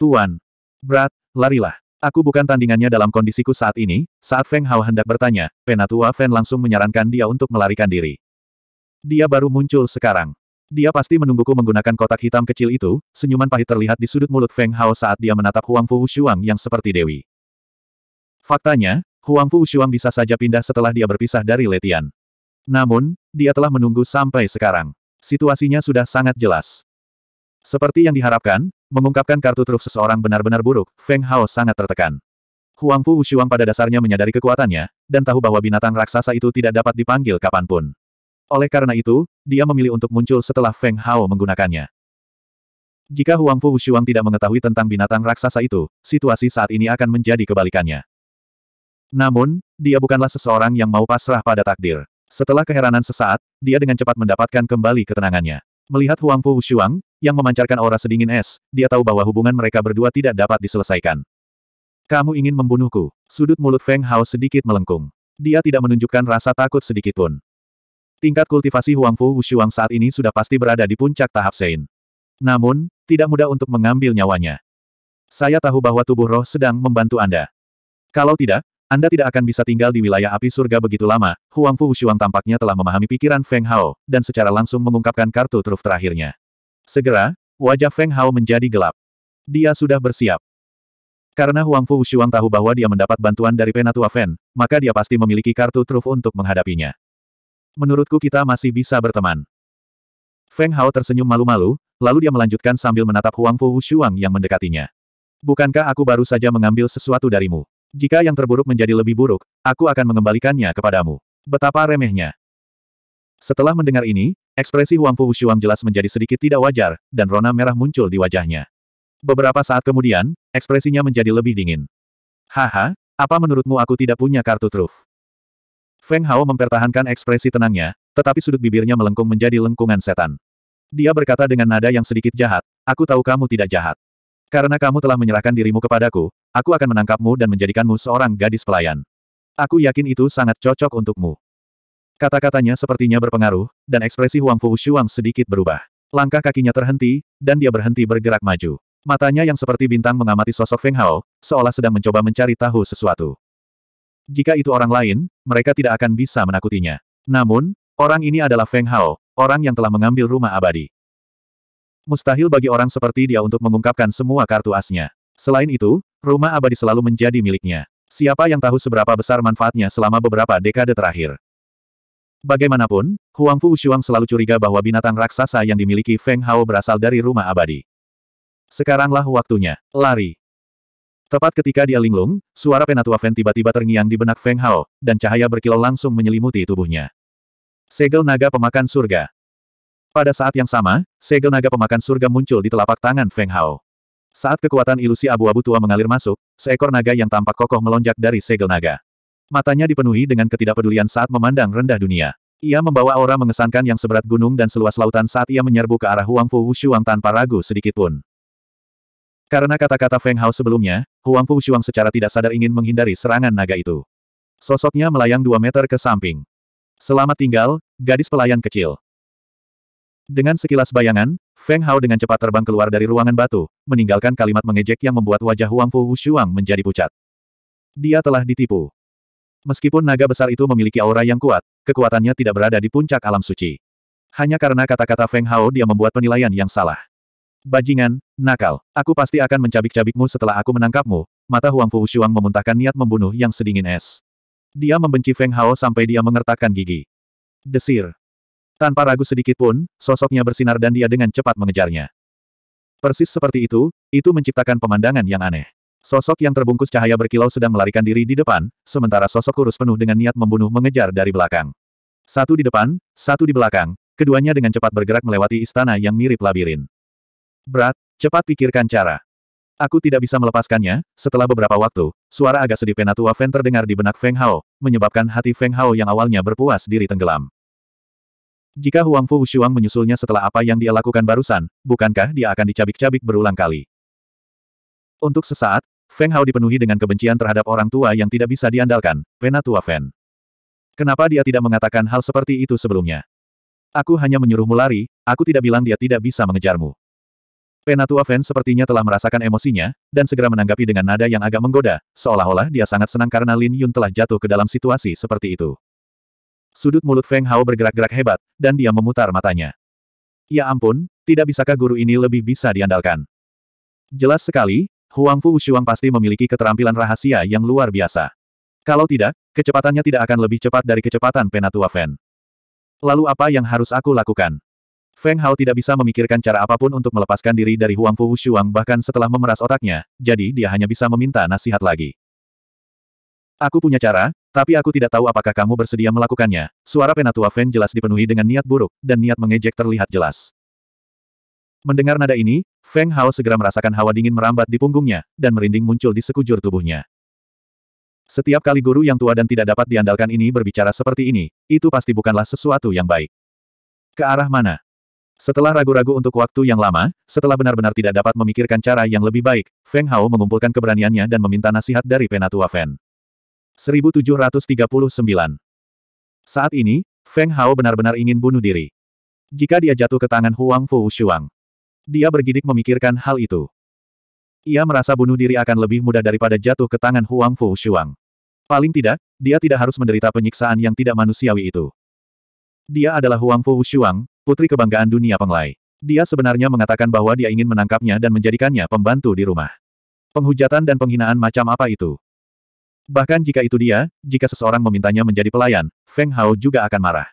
Tuan. Brat, larilah. Aku bukan tandingannya dalam kondisiku saat ini, saat Feng Hao hendak bertanya, Penatua Feng langsung menyarankan dia untuk melarikan diri. Dia baru muncul sekarang. Dia pasti menungguku menggunakan kotak hitam kecil itu, senyuman pahit terlihat di sudut mulut Feng Hao saat dia menatap Huang Fu Shuang yang seperti Dewi. Faktanya, Huang Fu Shuang bisa saja pindah setelah dia berpisah dari Letian. Namun, dia telah menunggu sampai sekarang situasinya sudah sangat jelas. Seperti yang diharapkan, mengungkapkan kartu truf seseorang benar-benar buruk, Feng Hao sangat tertekan. Huang Fu Wushuang pada dasarnya menyadari kekuatannya, dan tahu bahwa binatang raksasa itu tidak dapat dipanggil kapanpun. Oleh karena itu, dia memilih untuk muncul setelah Feng Hao menggunakannya. Jika Huang Fu Wushuang tidak mengetahui tentang binatang raksasa itu, situasi saat ini akan menjadi kebalikannya. Namun, dia bukanlah seseorang yang mau pasrah pada takdir. Setelah keheranan sesaat, dia dengan cepat mendapatkan kembali ketenangannya. Melihat Huang Fu Shuang, yang memancarkan aura sedingin es, dia tahu bahwa hubungan mereka berdua tidak dapat diselesaikan. Kamu ingin membunuhku? Sudut mulut Feng Hao sedikit melengkung. Dia tidak menunjukkan rasa takut sedikitpun. Tingkat kultivasi Huang Fu Shuang saat ini sudah pasti berada di puncak tahap Sein. Namun, tidak mudah untuk mengambil nyawanya. Saya tahu bahwa tubuh roh sedang membantu Anda. Kalau tidak, anda tidak akan bisa tinggal di wilayah api surga begitu lama, Huang Fu Wushuang tampaknya telah memahami pikiran Feng Hao, dan secara langsung mengungkapkan kartu truf terakhirnya. Segera, wajah Feng Hao menjadi gelap. Dia sudah bersiap. Karena Huang Fu Wushuang tahu bahwa dia mendapat bantuan dari Penatua Fen, maka dia pasti memiliki kartu truf untuk menghadapinya. Menurutku kita masih bisa berteman. Feng Hao tersenyum malu-malu, lalu dia melanjutkan sambil menatap Huang Fu Wushuang yang mendekatinya. Bukankah aku baru saja mengambil sesuatu darimu? Jika yang terburuk menjadi lebih buruk, aku akan mengembalikannya kepadamu. Betapa remehnya. Setelah mendengar ini, ekspresi Huang Fu Wushuang jelas menjadi sedikit tidak wajar, dan rona merah muncul di wajahnya. Beberapa saat kemudian, ekspresinya menjadi lebih dingin. Haha, apa menurutmu aku tidak punya kartu truf? Feng Hao mempertahankan ekspresi tenangnya, tetapi sudut bibirnya melengkung menjadi lengkungan setan. Dia berkata dengan nada yang sedikit jahat, aku tahu kamu tidak jahat. Karena kamu telah menyerahkan dirimu kepadaku, aku akan menangkapmu dan menjadikanmu seorang gadis pelayan. Aku yakin itu sangat cocok untukmu. Kata-katanya sepertinya berpengaruh, dan ekspresi Huang Fu Shuang sedikit berubah. Langkah kakinya terhenti, dan dia berhenti bergerak maju. Matanya yang seperti bintang mengamati sosok Feng Hao, seolah sedang mencoba mencari tahu sesuatu. Jika itu orang lain, mereka tidak akan bisa menakutinya. Namun, orang ini adalah Feng Hao, orang yang telah mengambil rumah abadi. Mustahil bagi orang seperti dia untuk mengungkapkan semua kartu asnya. Selain itu, rumah abadi selalu menjadi miliknya. Siapa yang tahu seberapa besar manfaatnya selama beberapa dekade terakhir. Bagaimanapun, Huang Fu Ushuang selalu curiga bahwa binatang raksasa yang dimiliki Feng Hao berasal dari rumah abadi. Sekaranglah waktunya, lari. Tepat ketika dia linglung, suara penatua Feng tiba-tiba terngiang di benak Feng Hao, dan cahaya berkilau langsung menyelimuti tubuhnya. Segel naga pemakan surga, pada saat yang sama, segel naga pemakan surga muncul di telapak tangan Feng Hao. Saat kekuatan ilusi abu-abu tua mengalir masuk, seekor naga yang tampak kokoh melonjak dari segel naga. Matanya dipenuhi dengan ketidakpedulian saat memandang rendah dunia. Ia membawa aura mengesankan yang seberat gunung dan seluas lautan saat ia menyerbu ke arah Huang Fu Wushuang tanpa ragu sedikitpun. Karena kata-kata Feng Hao sebelumnya, Huang Fu Wushuang secara tidak sadar ingin menghindari serangan naga itu. Sosoknya melayang dua meter ke samping. Selamat tinggal, gadis pelayan kecil. Dengan sekilas bayangan, Feng Hao dengan cepat terbang keluar dari ruangan batu, meninggalkan kalimat mengejek yang membuat wajah Huang Fu Wushuang menjadi pucat. Dia telah ditipu. Meskipun naga besar itu memiliki aura yang kuat, kekuatannya tidak berada di puncak alam suci. Hanya karena kata-kata Feng Hao dia membuat penilaian yang salah. Bajingan, nakal, aku pasti akan mencabik-cabikmu setelah aku menangkapmu, mata Huang Fu Wushuang memuntahkan niat membunuh yang sedingin es. Dia membenci Feng Hao sampai dia mengertakkan gigi. Desir, tanpa ragu sedikit pun, sosoknya bersinar dan dia dengan cepat mengejarnya. Persis seperti itu, itu menciptakan pemandangan yang aneh. Sosok yang terbungkus cahaya berkilau sedang melarikan diri di depan, sementara sosok kurus penuh dengan niat membunuh mengejar dari belakang. Satu di depan, satu di belakang, keduanya dengan cepat bergerak melewati istana yang mirip labirin. Berat, cepat pikirkan cara. Aku tidak bisa melepaskannya, setelah beberapa waktu, suara agak sedih Penatua Fen terdengar di benak Feng Hao, menyebabkan hati Feng Hao yang awalnya berpuas diri tenggelam. Jika Huang Fu Wushuang menyusulnya setelah apa yang dia lakukan barusan, bukankah dia akan dicabik-cabik berulang kali? Untuk sesaat, Feng Hao dipenuhi dengan kebencian terhadap orang tua yang tidak bisa diandalkan, penatua Feng. Kenapa dia tidak mengatakan hal seperti itu sebelumnya? Aku hanya menyuruhmu lari, aku tidak bilang dia tidak bisa mengejarmu. Penatua Fen sepertinya telah merasakan emosinya, dan segera menanggapi dengan nada yang agak menggoda, seolah-olah dia sangat senang karena Lin Yun telah jatuh ke dalam situasi seperti itu. Sudut mulut Feng Hao bergerak-gerak hebat, dan dia memutar matanya. Ya ampun, tidak bisakah guru ini lebih bisa diandalkan? Jelas sekali, Huang Fu Wushuang pasti memiliki keterampilan rahasia yang luar biasa. Kalau tidak, kecepatannya tidak akan lebih cepat dari kecepatan Penatua Fen. Lalu apa yang harus aku lakukan? Feng Hao tidak bisa memikirkan cara apapun untuk melepaskan diri dari Huang Fu Wushuang bahkan setelah memeras otaknya, jadi dia hanya bisa meminta nasihat lagi. Aku punya cara, tapi aku tidak tahu apakah kamu bersedia melakukannya. Suara penatua Feng jelas dipenuhi dengan niat buruk, dan niat mengejek terlihat jelas. Mendengar nada ini, Feng Hao segera merasakan hawa dingin merambat di punggungnya, dan merinding muncul di sekujur tubuhnya. Setiap kali guru yang tua dan tidak dapat diandalkan ini berbicara seperti ini, itu pasti bukanlah sesuatu yang baik. Ke arah mana? Setelah ragu-ragu untuk waktu yang lama, setelah benar-benar tidak dapat memikirkan cara yang lebih baik, Feng Hao mengumpulkan keberaniannya dan meminta nasihat dari Penatua Feng. 1739. Saat ini, Feng Hao benar-benar ingin bunuh diri. Jika dia jatuh ke tangan Huang Fu Shuang. Dia bergidik memikirkan hal itu. Ia merasa bunuh diri akan lebih mudah daripada jatuh ke tangan Huang Fu Shuang. Paling tidak, dia tidak harus menderita penyiksaan yang tidak manusiawi itu. Dia adalah Huang Fu Shuang, putri kebanggaan dunia penglai. Dia sebenarnya mengatakan bahwa dia ingin menangkapnya dan menjadikannya pembantu di rumah. Penghujatan dan penghinaan macam apa itu? Bahkan jika itu dia, jika seseorang memintanya menjadi pelayan, Feng Hao juga akan marah.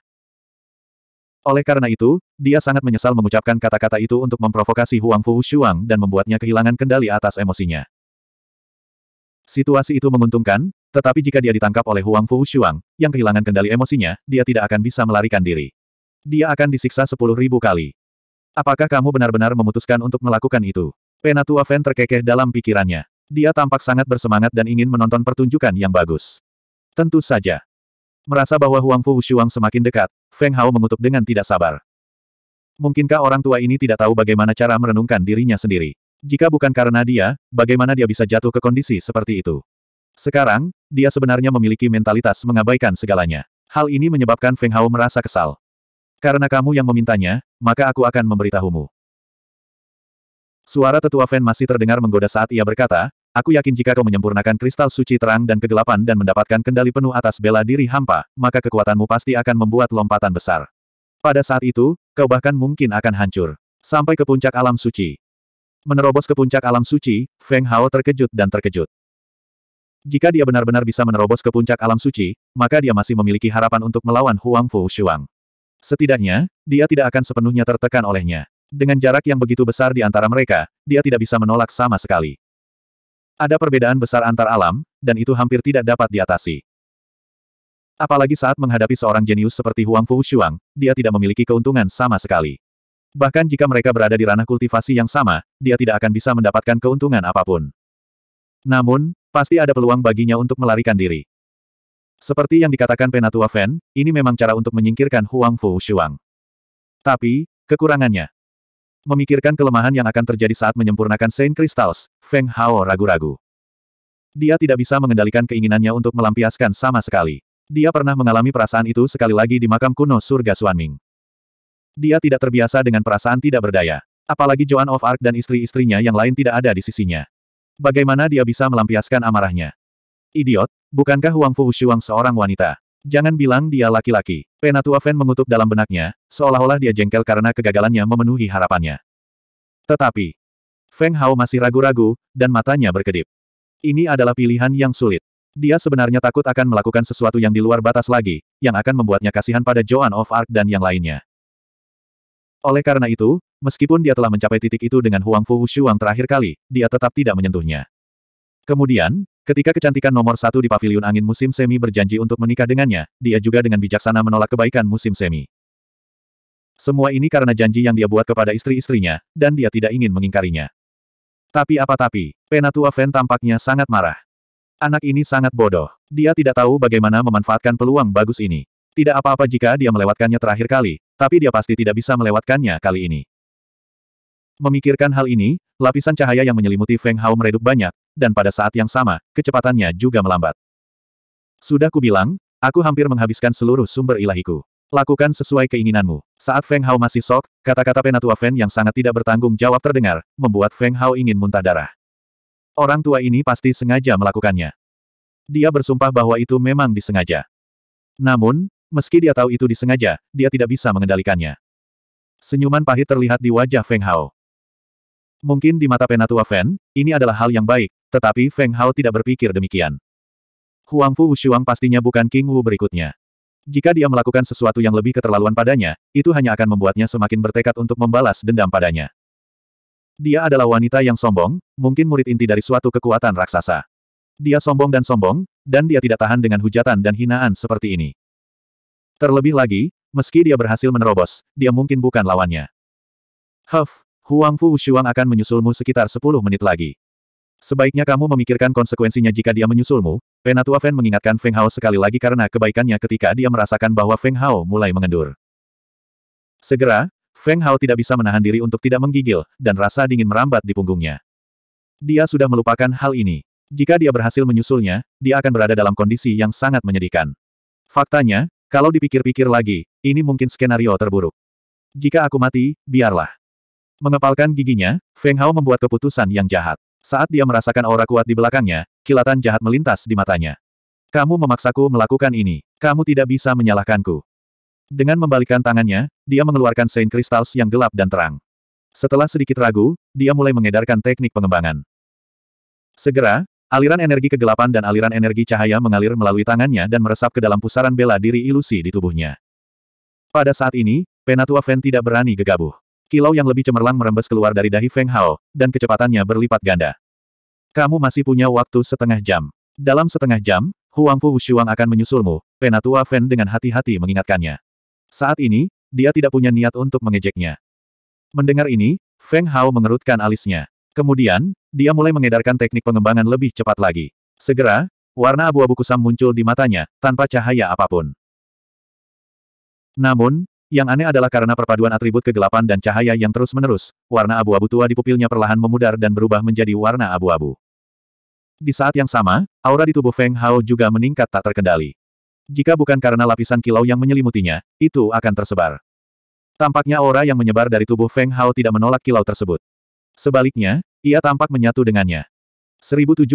Oleh karena itu, dia sangat menyesal mengucapkan kata-kata itu untuk memprovokasi Huang Fu Shuang dan membuatnya kehilangan kendali atas emosinya. Situasi itu menguntungkan, tetapi jika dia ditangkap oleh Huang Fu Shuang, yang kehilangan kendali emosinya, dia tidak akan bisa melarikan diri. Dia akan disiksa sepuluh ribu kali. Apakah kamu benar-benar memutuskan untuk melakukan itu? Penatua Feng terkekeh dalam pikirannya. Dia tampak sangat bersemangat dan ingin menonton pertunjukan yang bagus. Tentu saja. Merasa bahwa Huang Fu Wushuang semakin dekat, Feng Hao mengutuk dengan tidak sabar. Mungkinkah orang tua ini tidak tahu bagaimana cara merenungkan dirinya sendiri? Jika bukan karena dia, bagaimana dia bisa jatuh ke kondisi seperti itu? Sekarang, dia sebenarnya memiliki mentalitas mengabaikan segalanya. Hal ini menyebabkan Feng Hao merasa kesal. Karena kamu yang memintanya, maka aku akan memberitahumu. Suara tetua Fan masih terdengar menggoda saat ia berkata, Aku yakin jika kau menyempurnakan kristal suci terang dan kegelapan dan mendapatkan kendali penuh atas bela diri hampa, maka kekuatanmu pasti akan membuat lompatan besar. Pada saat itu, kau bahkan mungkin akan hancur. Sampai ke puncak alam suci. Menerobos ke puncak alam suci, Feng Hao terkejut dan terkejut. Jika dia benar-benar bisa menerobos ke puncak alam suci, maka dia masih memiliki harapan untuk melawan Huang Fu Shuang. Setidaknya, dia tidak akan sepenuhnya tertekan olehnya. Dengan jarak yang begitu besar di antara mereka, dia tidak bisa menolak sama sekali. Ada perbedaan besar antar alam, dan itu hampir tidak dapat diatasi. Apalagi saat menghadapi seorang jenius seperti Huang Fu Shuang, dia tidak memiliki keuntungan sama sekali. Bahkan jika mereka berada di ranah kultivasi yang sama, dia tidak akan bisa mendapatkan keuntungan apapun. Namun, pasti ada peluang baginya untuk melarikan diri. Seperti yang dikatakan Penatua Fan, ini memang cara untuk menyingkirkan Huang Fu Shuang. Tapi, kekurangannya, Memikirkan kelemahan yang akan terjadi saat menyempurnakan Saint Crystals, Feng Hao ragu-ragu. Dia tidak bisa mengendalikan keinginannya untuk melampiaskan sama sekali. Dia pernah mengalami perasaan itu sekali lagi di makam kuno surga Suanming. Dia tidak terbiasa dengan perasaan tidak berdaya. Apalagi Joan of Arc dan istri-istrinya yang lain tidak ada di sisinya. Bagaimana dia bisa melampiaskan amarahnya? Idiot, bukankah Huang Fu Shuang seorang wanita? Jangan bilang dia laki-laki. Penatua Feng mengutuk dalam benaknya, seolah-olah dia jengkel karena kegagalannya memenuhi harapannya. Tetapi, Feng Hao masih ragu-ragu, dan matanya berkedip. Ini adalah pilihan yang sulit. Dia sebenarnya takut akan melakukan sesuatu yang di luar batas lagi, yang akan membuatnya kasihan pada Joan of Arc dan yang lainnya. Oleh karena itu, meskipun dia telah mencapai titik itu dengan Huang Fu Shuang terakhir kali, dia tetap tidak menyentuhnya. Kemudian, Ketika kecantikan nomor satu di paviliun angin musim semi berjanji untuk menikah dengannya, dia juga dengan bijaksana menolak kebaikan musim semi. Semua ini karena janji yang dia buat kepada istri-istrinya, dan dia tidak ingin mengingkarinya. Tapi apa tapi, Penatua Fen tampaknya sangat marah. Anak ini sangat bodoh. Dia tidak tahu bagaimana memanfaatkan peluang bagus ini. Tidak apa-apa jika dia melewatkannya terakhir kali, tapi dia pasti tidak bisa melewatkannya kali ini. Memikirkan hal ini, lapisan cahaya yang menyelimuti Feng Hao meredup banyak, dan pada saat yang sama, kecepatannya juga melambat. Sudah kubilang, aku hampir menghabiskan seluruh sumber ilahiku. Lakukan sesuai keinginanmu. Saat Feng Hao masih sok, kata-kata penatua Feng yang sangat tidak bertanggung jawab terdengar, membuat Feng Hao ingin muntah darah. Orang tua ini pasti sengaja melakukannya. Dia bersumpah bahwa itu memang disengaja. Namun, meski dia tahu itu disengaja, dia tidak bisa mengendalikannya. Senyuman pahit terlihat di wajah Feng Hao. Mungkin di mata Penatua Fan, ini adalah hal yang baik, tetapi Feng Hao tidak berpikir demikian. Huang Fu Wushuang pastinya bukan King Wu berikutnya. Jika dia melakukan sesuatu yang lebih keterlaluan padanya, itu hanya akan membuatnya semakin bertekad untuk membalas dendam padanya. Dia adalah wanita yang sombong, mungkin murid inti dari suatu kekuatan raksasa. Dia sombong dan sombong, dan dia tidak tahan dengan hujatan dan hinaan seperti ini. Terlebih lagi, meski dia berhasil menerobos, dia mungkin bukan lawannya. Huff, Huang Fu Shuang akan menyusulmu sekitar 10 menit lagi. Sebaiknya kamu memikirkan konsekuensinya jika dia menyusulmu, Penatua Fen mengingatkan Feng Hao sekali lagi karena kebaikannya ketika dia merasakan bahwa Feng Hao mulai mengendur. Segera, Feng Hao tidak bisa menahan diri untuk tidak menggigil, dan rasa dingin merambat di punggungnya. Dia sudah melupakan hal ini. Jika dia berhasil menyusulnya, dia akan berada dalam kondisi yang sangat menyedihkan. Faktanya, kalau dipikir-pikir lagi, ini mungkin skenario terburuk. Jika aku mati, biarlah. Mengepalkan giginya, Feng Hao membuat keputusan yang jahat. Saat dia merasakan aura kuat di belakangnya, kilatan jahat melintas di matanya. Kamu memaksaku melakukan ini. Kamu tidak bisa menyalahkanku. Dengan membalikkan tangannya, dia mengeluarkan Saint Crystals yang gelap dan terang. Setelah sedikit ragu, dia mulai mengedarkan teknik pengembangan. Segera, aliran energi kegelapan dan aliran energi cahaya mengalir melalui tangannya dan meresap ke dalam pusaran bela diri ilusi di tubuhnya. Pada saat ini, Penatua Fen tidak berani gegabah. Kilau yang lebih cemerlang merembes keluar dari dahi Feng Hao, dan kecepatannya berlipat ganda. Kamu masih punya waktu setengah jam. Dalam setengah jam, Huang Fu Wushuang akan menyusulmu, Penatua Fen dengan hati-hati mengingatkannya. Saat ini, dia tidak punya niat untuk mengejeknya. Mendengar ini, Feng Hao mengerutkan alisnya. Kemudian, dia mulai mengedarkan teknik pengembangan lebih cepat lagi. Segera, warna abu-abu kusam muncul di matanya, tanpa cahaya apapun. Namun, yang aneh adalah karena perpaduan atribut kegelapan dan cahaya yang terus-menerus, warna abu-abu tua di pupilnya perlahan memudar dan berubah menjadi warna abu-abu. Di saat yang sama, aura di tubuh Feng Hao juga meningkat tak terkendali. Jika bukan karena lapisan kilau yang menyelimutinya, itu akan tersebar. Tampaknya aura yang menyebar dari tubuh Feng Hao tidak menolak kilau tersebut. Sebaliknya, ia tampak menyatu dengannya. 1740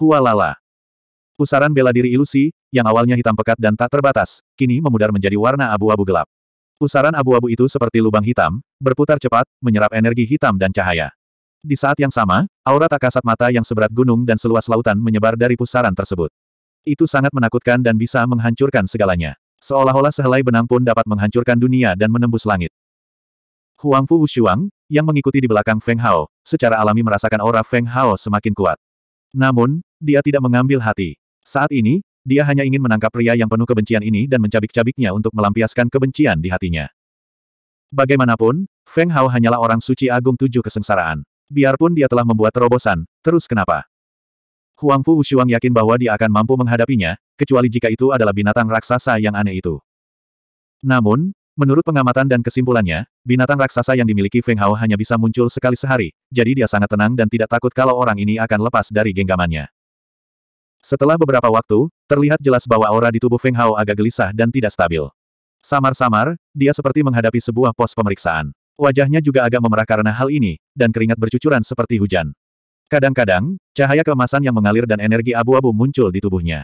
Hualala Pusaran bela diri ilusi, yang awalnya hitam pekat dan tak terbatas, kini memudar menjadi warna abu-abu gelap. Pusaran abu-abu itu seperti lubang hitam, berputar cepat, menyerap energi hitam dan cahaya. Di saat yang sama, aura tak kasat mata yang seberat gunung dan seluas lautan menyebar dari pusaran tersebut. Itu sangat menakutkan dan bisa menghancurkan segalanya. Seolah-olah sehelai benang pun dapat menghancurkan dunia dan menembus langit. Huang Fu Wushuang, yang mengikuti di belakang Feng Hao, secara alami merasakan aura Feng Hao semakin kuat. Namun, dia tidak mengambil hati. Saat ini, dia hanya ingin menangkap pria yang penuh kebencian ini dan mencabik-cabiknya untuk melampiaskan kebencian di hatinya. Bagaimanapun, Feng Hao hanyalah orang suci agung tujuh kesengsaraan. Biarpun dia telah membuat terobosan, terus kenapa? Huang Fu Wushuang yakin bahwa dia akan mampu menghadapinya, kecuali jika itu adalah binatang raksasa yang aneh itu. Namun, menurut pengamatan dan kesimpulannya, binatang raksasa yang dimiliki Feng Hao hanya bisa muncul sekali sehari, jadi dia sangat tenang dan tidak takut kalau orang ini akan lepas dari genggamannya. Setelah beberapa waktu, terlihat jelas bahwa aura di tubuh Feng Hao agak gelisah dan tidak stabil. Samar-samar, dia seperti menghadapi sebuah pos pemeriksaan. Wajahnya juga agak memerah karena hal ini, dan keringat bercucuran seperti hujan. Kadang-kadang, cahaya keemasan yang mengalir dan energi abu-abu muncul di tubuhnya.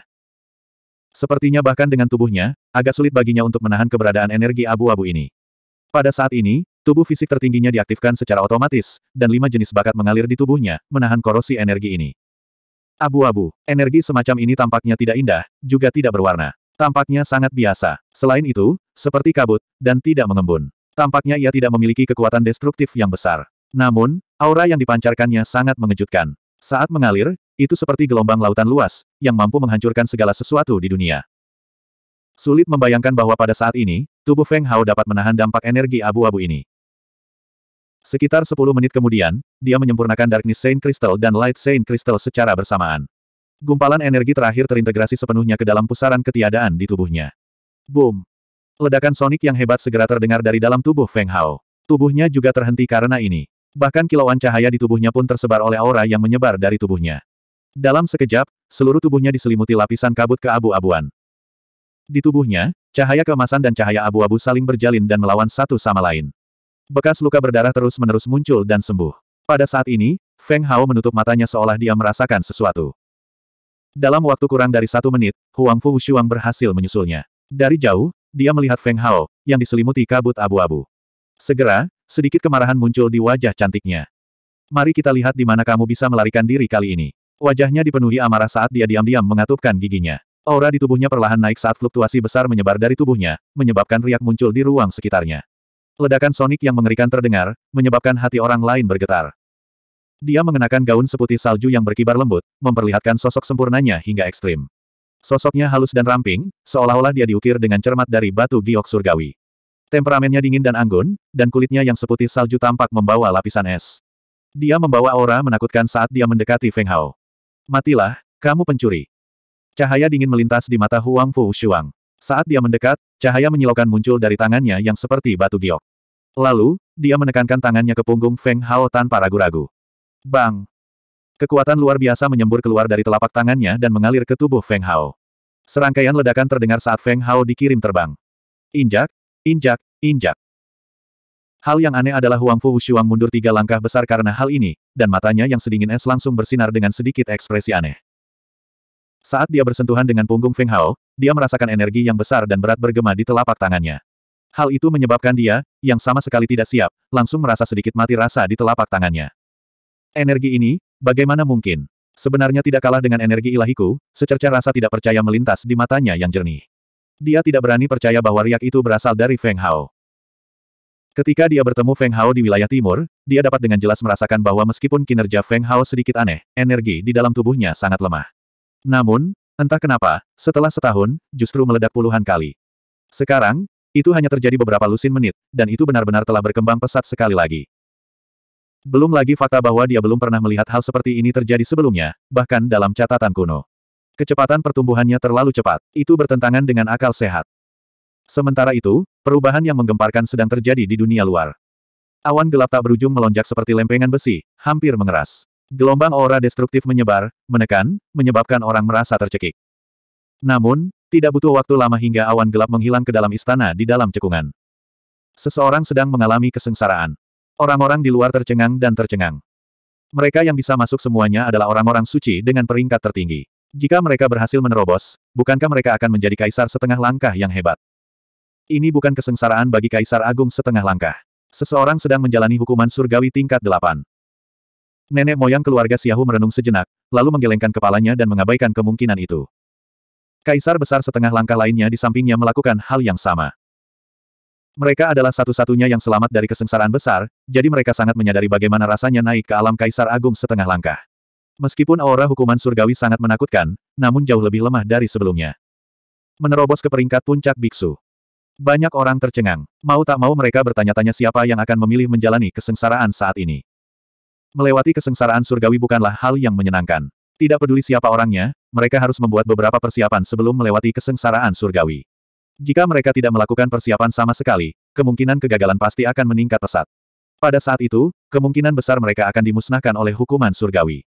Sepertinya bahkan dengan tubuhnya, agak sulit baginya untuk menahan keberadaan energi abu-abu ini. Pada saat ini, tubuh fisik tertingginya diaktifkan secara otomatis, dan lima jenis bakat mengalir di tubuhnya, menahan korosi energi ini. Abu-abu, energi semacam ini tampaknya tidak indah, juga tidak berwarna. Tampaknya sangat biasa. Selain itu, seperti kabut, dan tidak mengembun. Tampaknya ia tidak memiliki kekuatan destruktif yang besar. Namun, aura yang dipancarkannya sangat mengejutkan. Saat mengalir, itu seperti gelombang lautan luas, yang mampu menghancurkan segala sesuatu di dunia. Sulit membayangkan bahwa pada saat ini, tubuh Feng Hao dapat menahan dampak energi abu-abu ini. Sekitar 10 menit kemudian, dia menyempurnakan Darkness Saint Crystal dan Light Saint Crystal secara bersamaan. Gumpalan energi terakhir terintegrasi sepenuhnya ke dalam pusaran ketiadaan di tubuhnya. Boom! Ledakan sonik yang hebat segera terdengar dari dalam tubuh Feng Hao. Tubuhnya juga terhenti karena ini. Bahkan kilauan cahaya di tubuhnya pun tersebar oleh aura yang menyebar dari tubuhnya. Dalam sekejap, seluruh tubuhnya diselimuti lapisan kabut ke abu abuan Di tubuhnya, cahaya kemasan dan cahaya abu-abu saling berjalin dan melawan satu sama lain. Bekas luka berdarah terus-menerus muncul dan sembuh. Pada saat ini, Feng Hao menutup matanya seolah dia merasakan sesuatu. Dalam waktu kurang dari satu menit, Huang Fu Shuang berhasil menyusulnya. Dari jauh, dia melihat Feng Hao, yang diselimuti kabut abu-abu. Segera, sedikit kemarahan muncul di wajah cantiknya. Mari kita lihat di mana kamu bisa melarikan diri kali ini. Wajahnya dipenuhi amarah saat dia diam-diam mengatupkan giginya. Aura di tubuhnya perlahan naik saat fluktuasi besar menyebar dari tubuhnya, menyebabkan riak muncul di ruang sekitarnya. Ledakan sonik yang mengerikan terdengar, menyebabkan hati orang lain bergetar. Dia mengenakan gaun seputih salju yang berkibar lembut, memperlihatkan sosok sempurnanya hingga ekstrim. Sosoknya halus dan ramping, seolah-olah dia diukir dengan cermat dari batu giok surgawi. Temperamennya dingin dan anggun, dan kulitnya yang seputih salju tampak membawa lapisan es. Dia membawa aura menakutkan saat dia mendekati Feng Hao. Matilah, kamu pencuri. Cahaya dingin melintas di mata Huang Fu Shuang. Saat dia mendekat, cahaya menyilaukan muncul dari tangannya yang seperti batu giok. Lalu, dia menekankan tangannya ke punggung Feng Hao tanpa ragu-ragu. Bang! Kekuatan luar biasa menyembur keluar dari telapak tangannya dan mengalir ke tubuh Feng Hao. Serangkaian ledakan terdengar saat Feng Hao dikirim terbang. Injak, injak, injak. Hal yang aneh adalah Huang Fu Wushuang mundur tiga langkah besar karena hal ini, dan matanya yang sedingin es langsung bersinar dengan sedikit ekspresi aneh. Saat dia bersentuhan dengan punggung Feng Hao, dia merasakan energi yang besar dan berat bergema di telapak tangannya. Hal itu menyebabkan dia, yang sama sekali tidak siap, langsung merasa sedikit mati rasa di telapak tangannya. Energi ini, bagaimana mungkin? Sebenarnya tidak kalah dengan energi ilahiku, secerca rasa tidak percaya melintas di matanya yang jernih. Dia tidak berani percaya bahwa riak itu berasal dari Feng Hao. Ketika dia bertemu Feng Hao di wilayah timur, dia dapat dengan jelas merasakan bahwa meskipun kinerja Feng Hao sedikit aneh, energi di dalam tubuhnya sangat lemah. Namun, entah kenapa, setelah setahun, justru meledak puluhan kali. Sekarang, itu hanya terjadi beberapa lusin menit, dan itu benar-benar telah berkembang pesat sekali lagi. Belum lagi fakta bahwa dia belum pernah melihat hal seperti ini terjadi sebelumnya, bahkan dalam catatan kuno. Kecepatan pertumbuhannya terlalu cepat, itu bertentangan dengan akal sehat. Sementara itu, perubahan yang menggemparkan sedang terjadi di dunia luar. Awan gelap tak berujung melonjak seperti lempengan besi, hampir mengeras. Gelombang aura destruktif menyebar, menekan, menyebabkan orang merasa tercekik. Namun, tidak butuh waktu lama hingga awan gelap menghilang ke dalam istana di dalam cekungan. Seseorang sedang mengalami kesengsaraan. Orang-orang di luar tercengang dan tercengang. Mereka yang bisa masuk semuanya adalah orang-orang suci dengan peringkat tertinggi. Jika mereka berhasil menerobos, bukankah mereka akan menjadi kaisar setengah langkah yang hebat? Ini bukan kesengsaraan bagi kaisar agung setengah langkah. Seseorang sedang menjalani hukuman surgawi tingkat delapan. Nenek moyang keluarga Xiahu merenung sejenak, lalu menggelengkan kepalanya dan mengabaikan kemungkinan itu. Kaisar besar setengah langkah lainnya di sampingnya melakukan hal yang sama. Mereka adalah satu-satunya yang selamat dari kesengsaraan besar, jadi mereka sangat menyadari bagaimana rasanya naik ke alam Kaisar Agung setengah langkah. Meskipun aura hukuman surgawi sangat menakutkan, namun jauh lebih lemah dari sebelumnya. Menerobos ke peringkat puncak biksu. Banyak orang tercengang. Mau tak mau mereka bertanya-tanya siapa yang akan memilih menjalani kesengsaraan saat ini melewati kesengsaraan surgawi bukanlah hal yang menyenangkan. Tidak peduli siapa orangnya, mereka harus membuat beberapa persiapan sebelum melewati kesengsaraan surgawi. Jika mereka tidak melakukan persiapan sama sekali, kemungkinan kegagalan pasti akan meningkat pesat. Pada saat itu, kemungkinan besar mereka akan dimusnahkan oleh hukuman surgawi.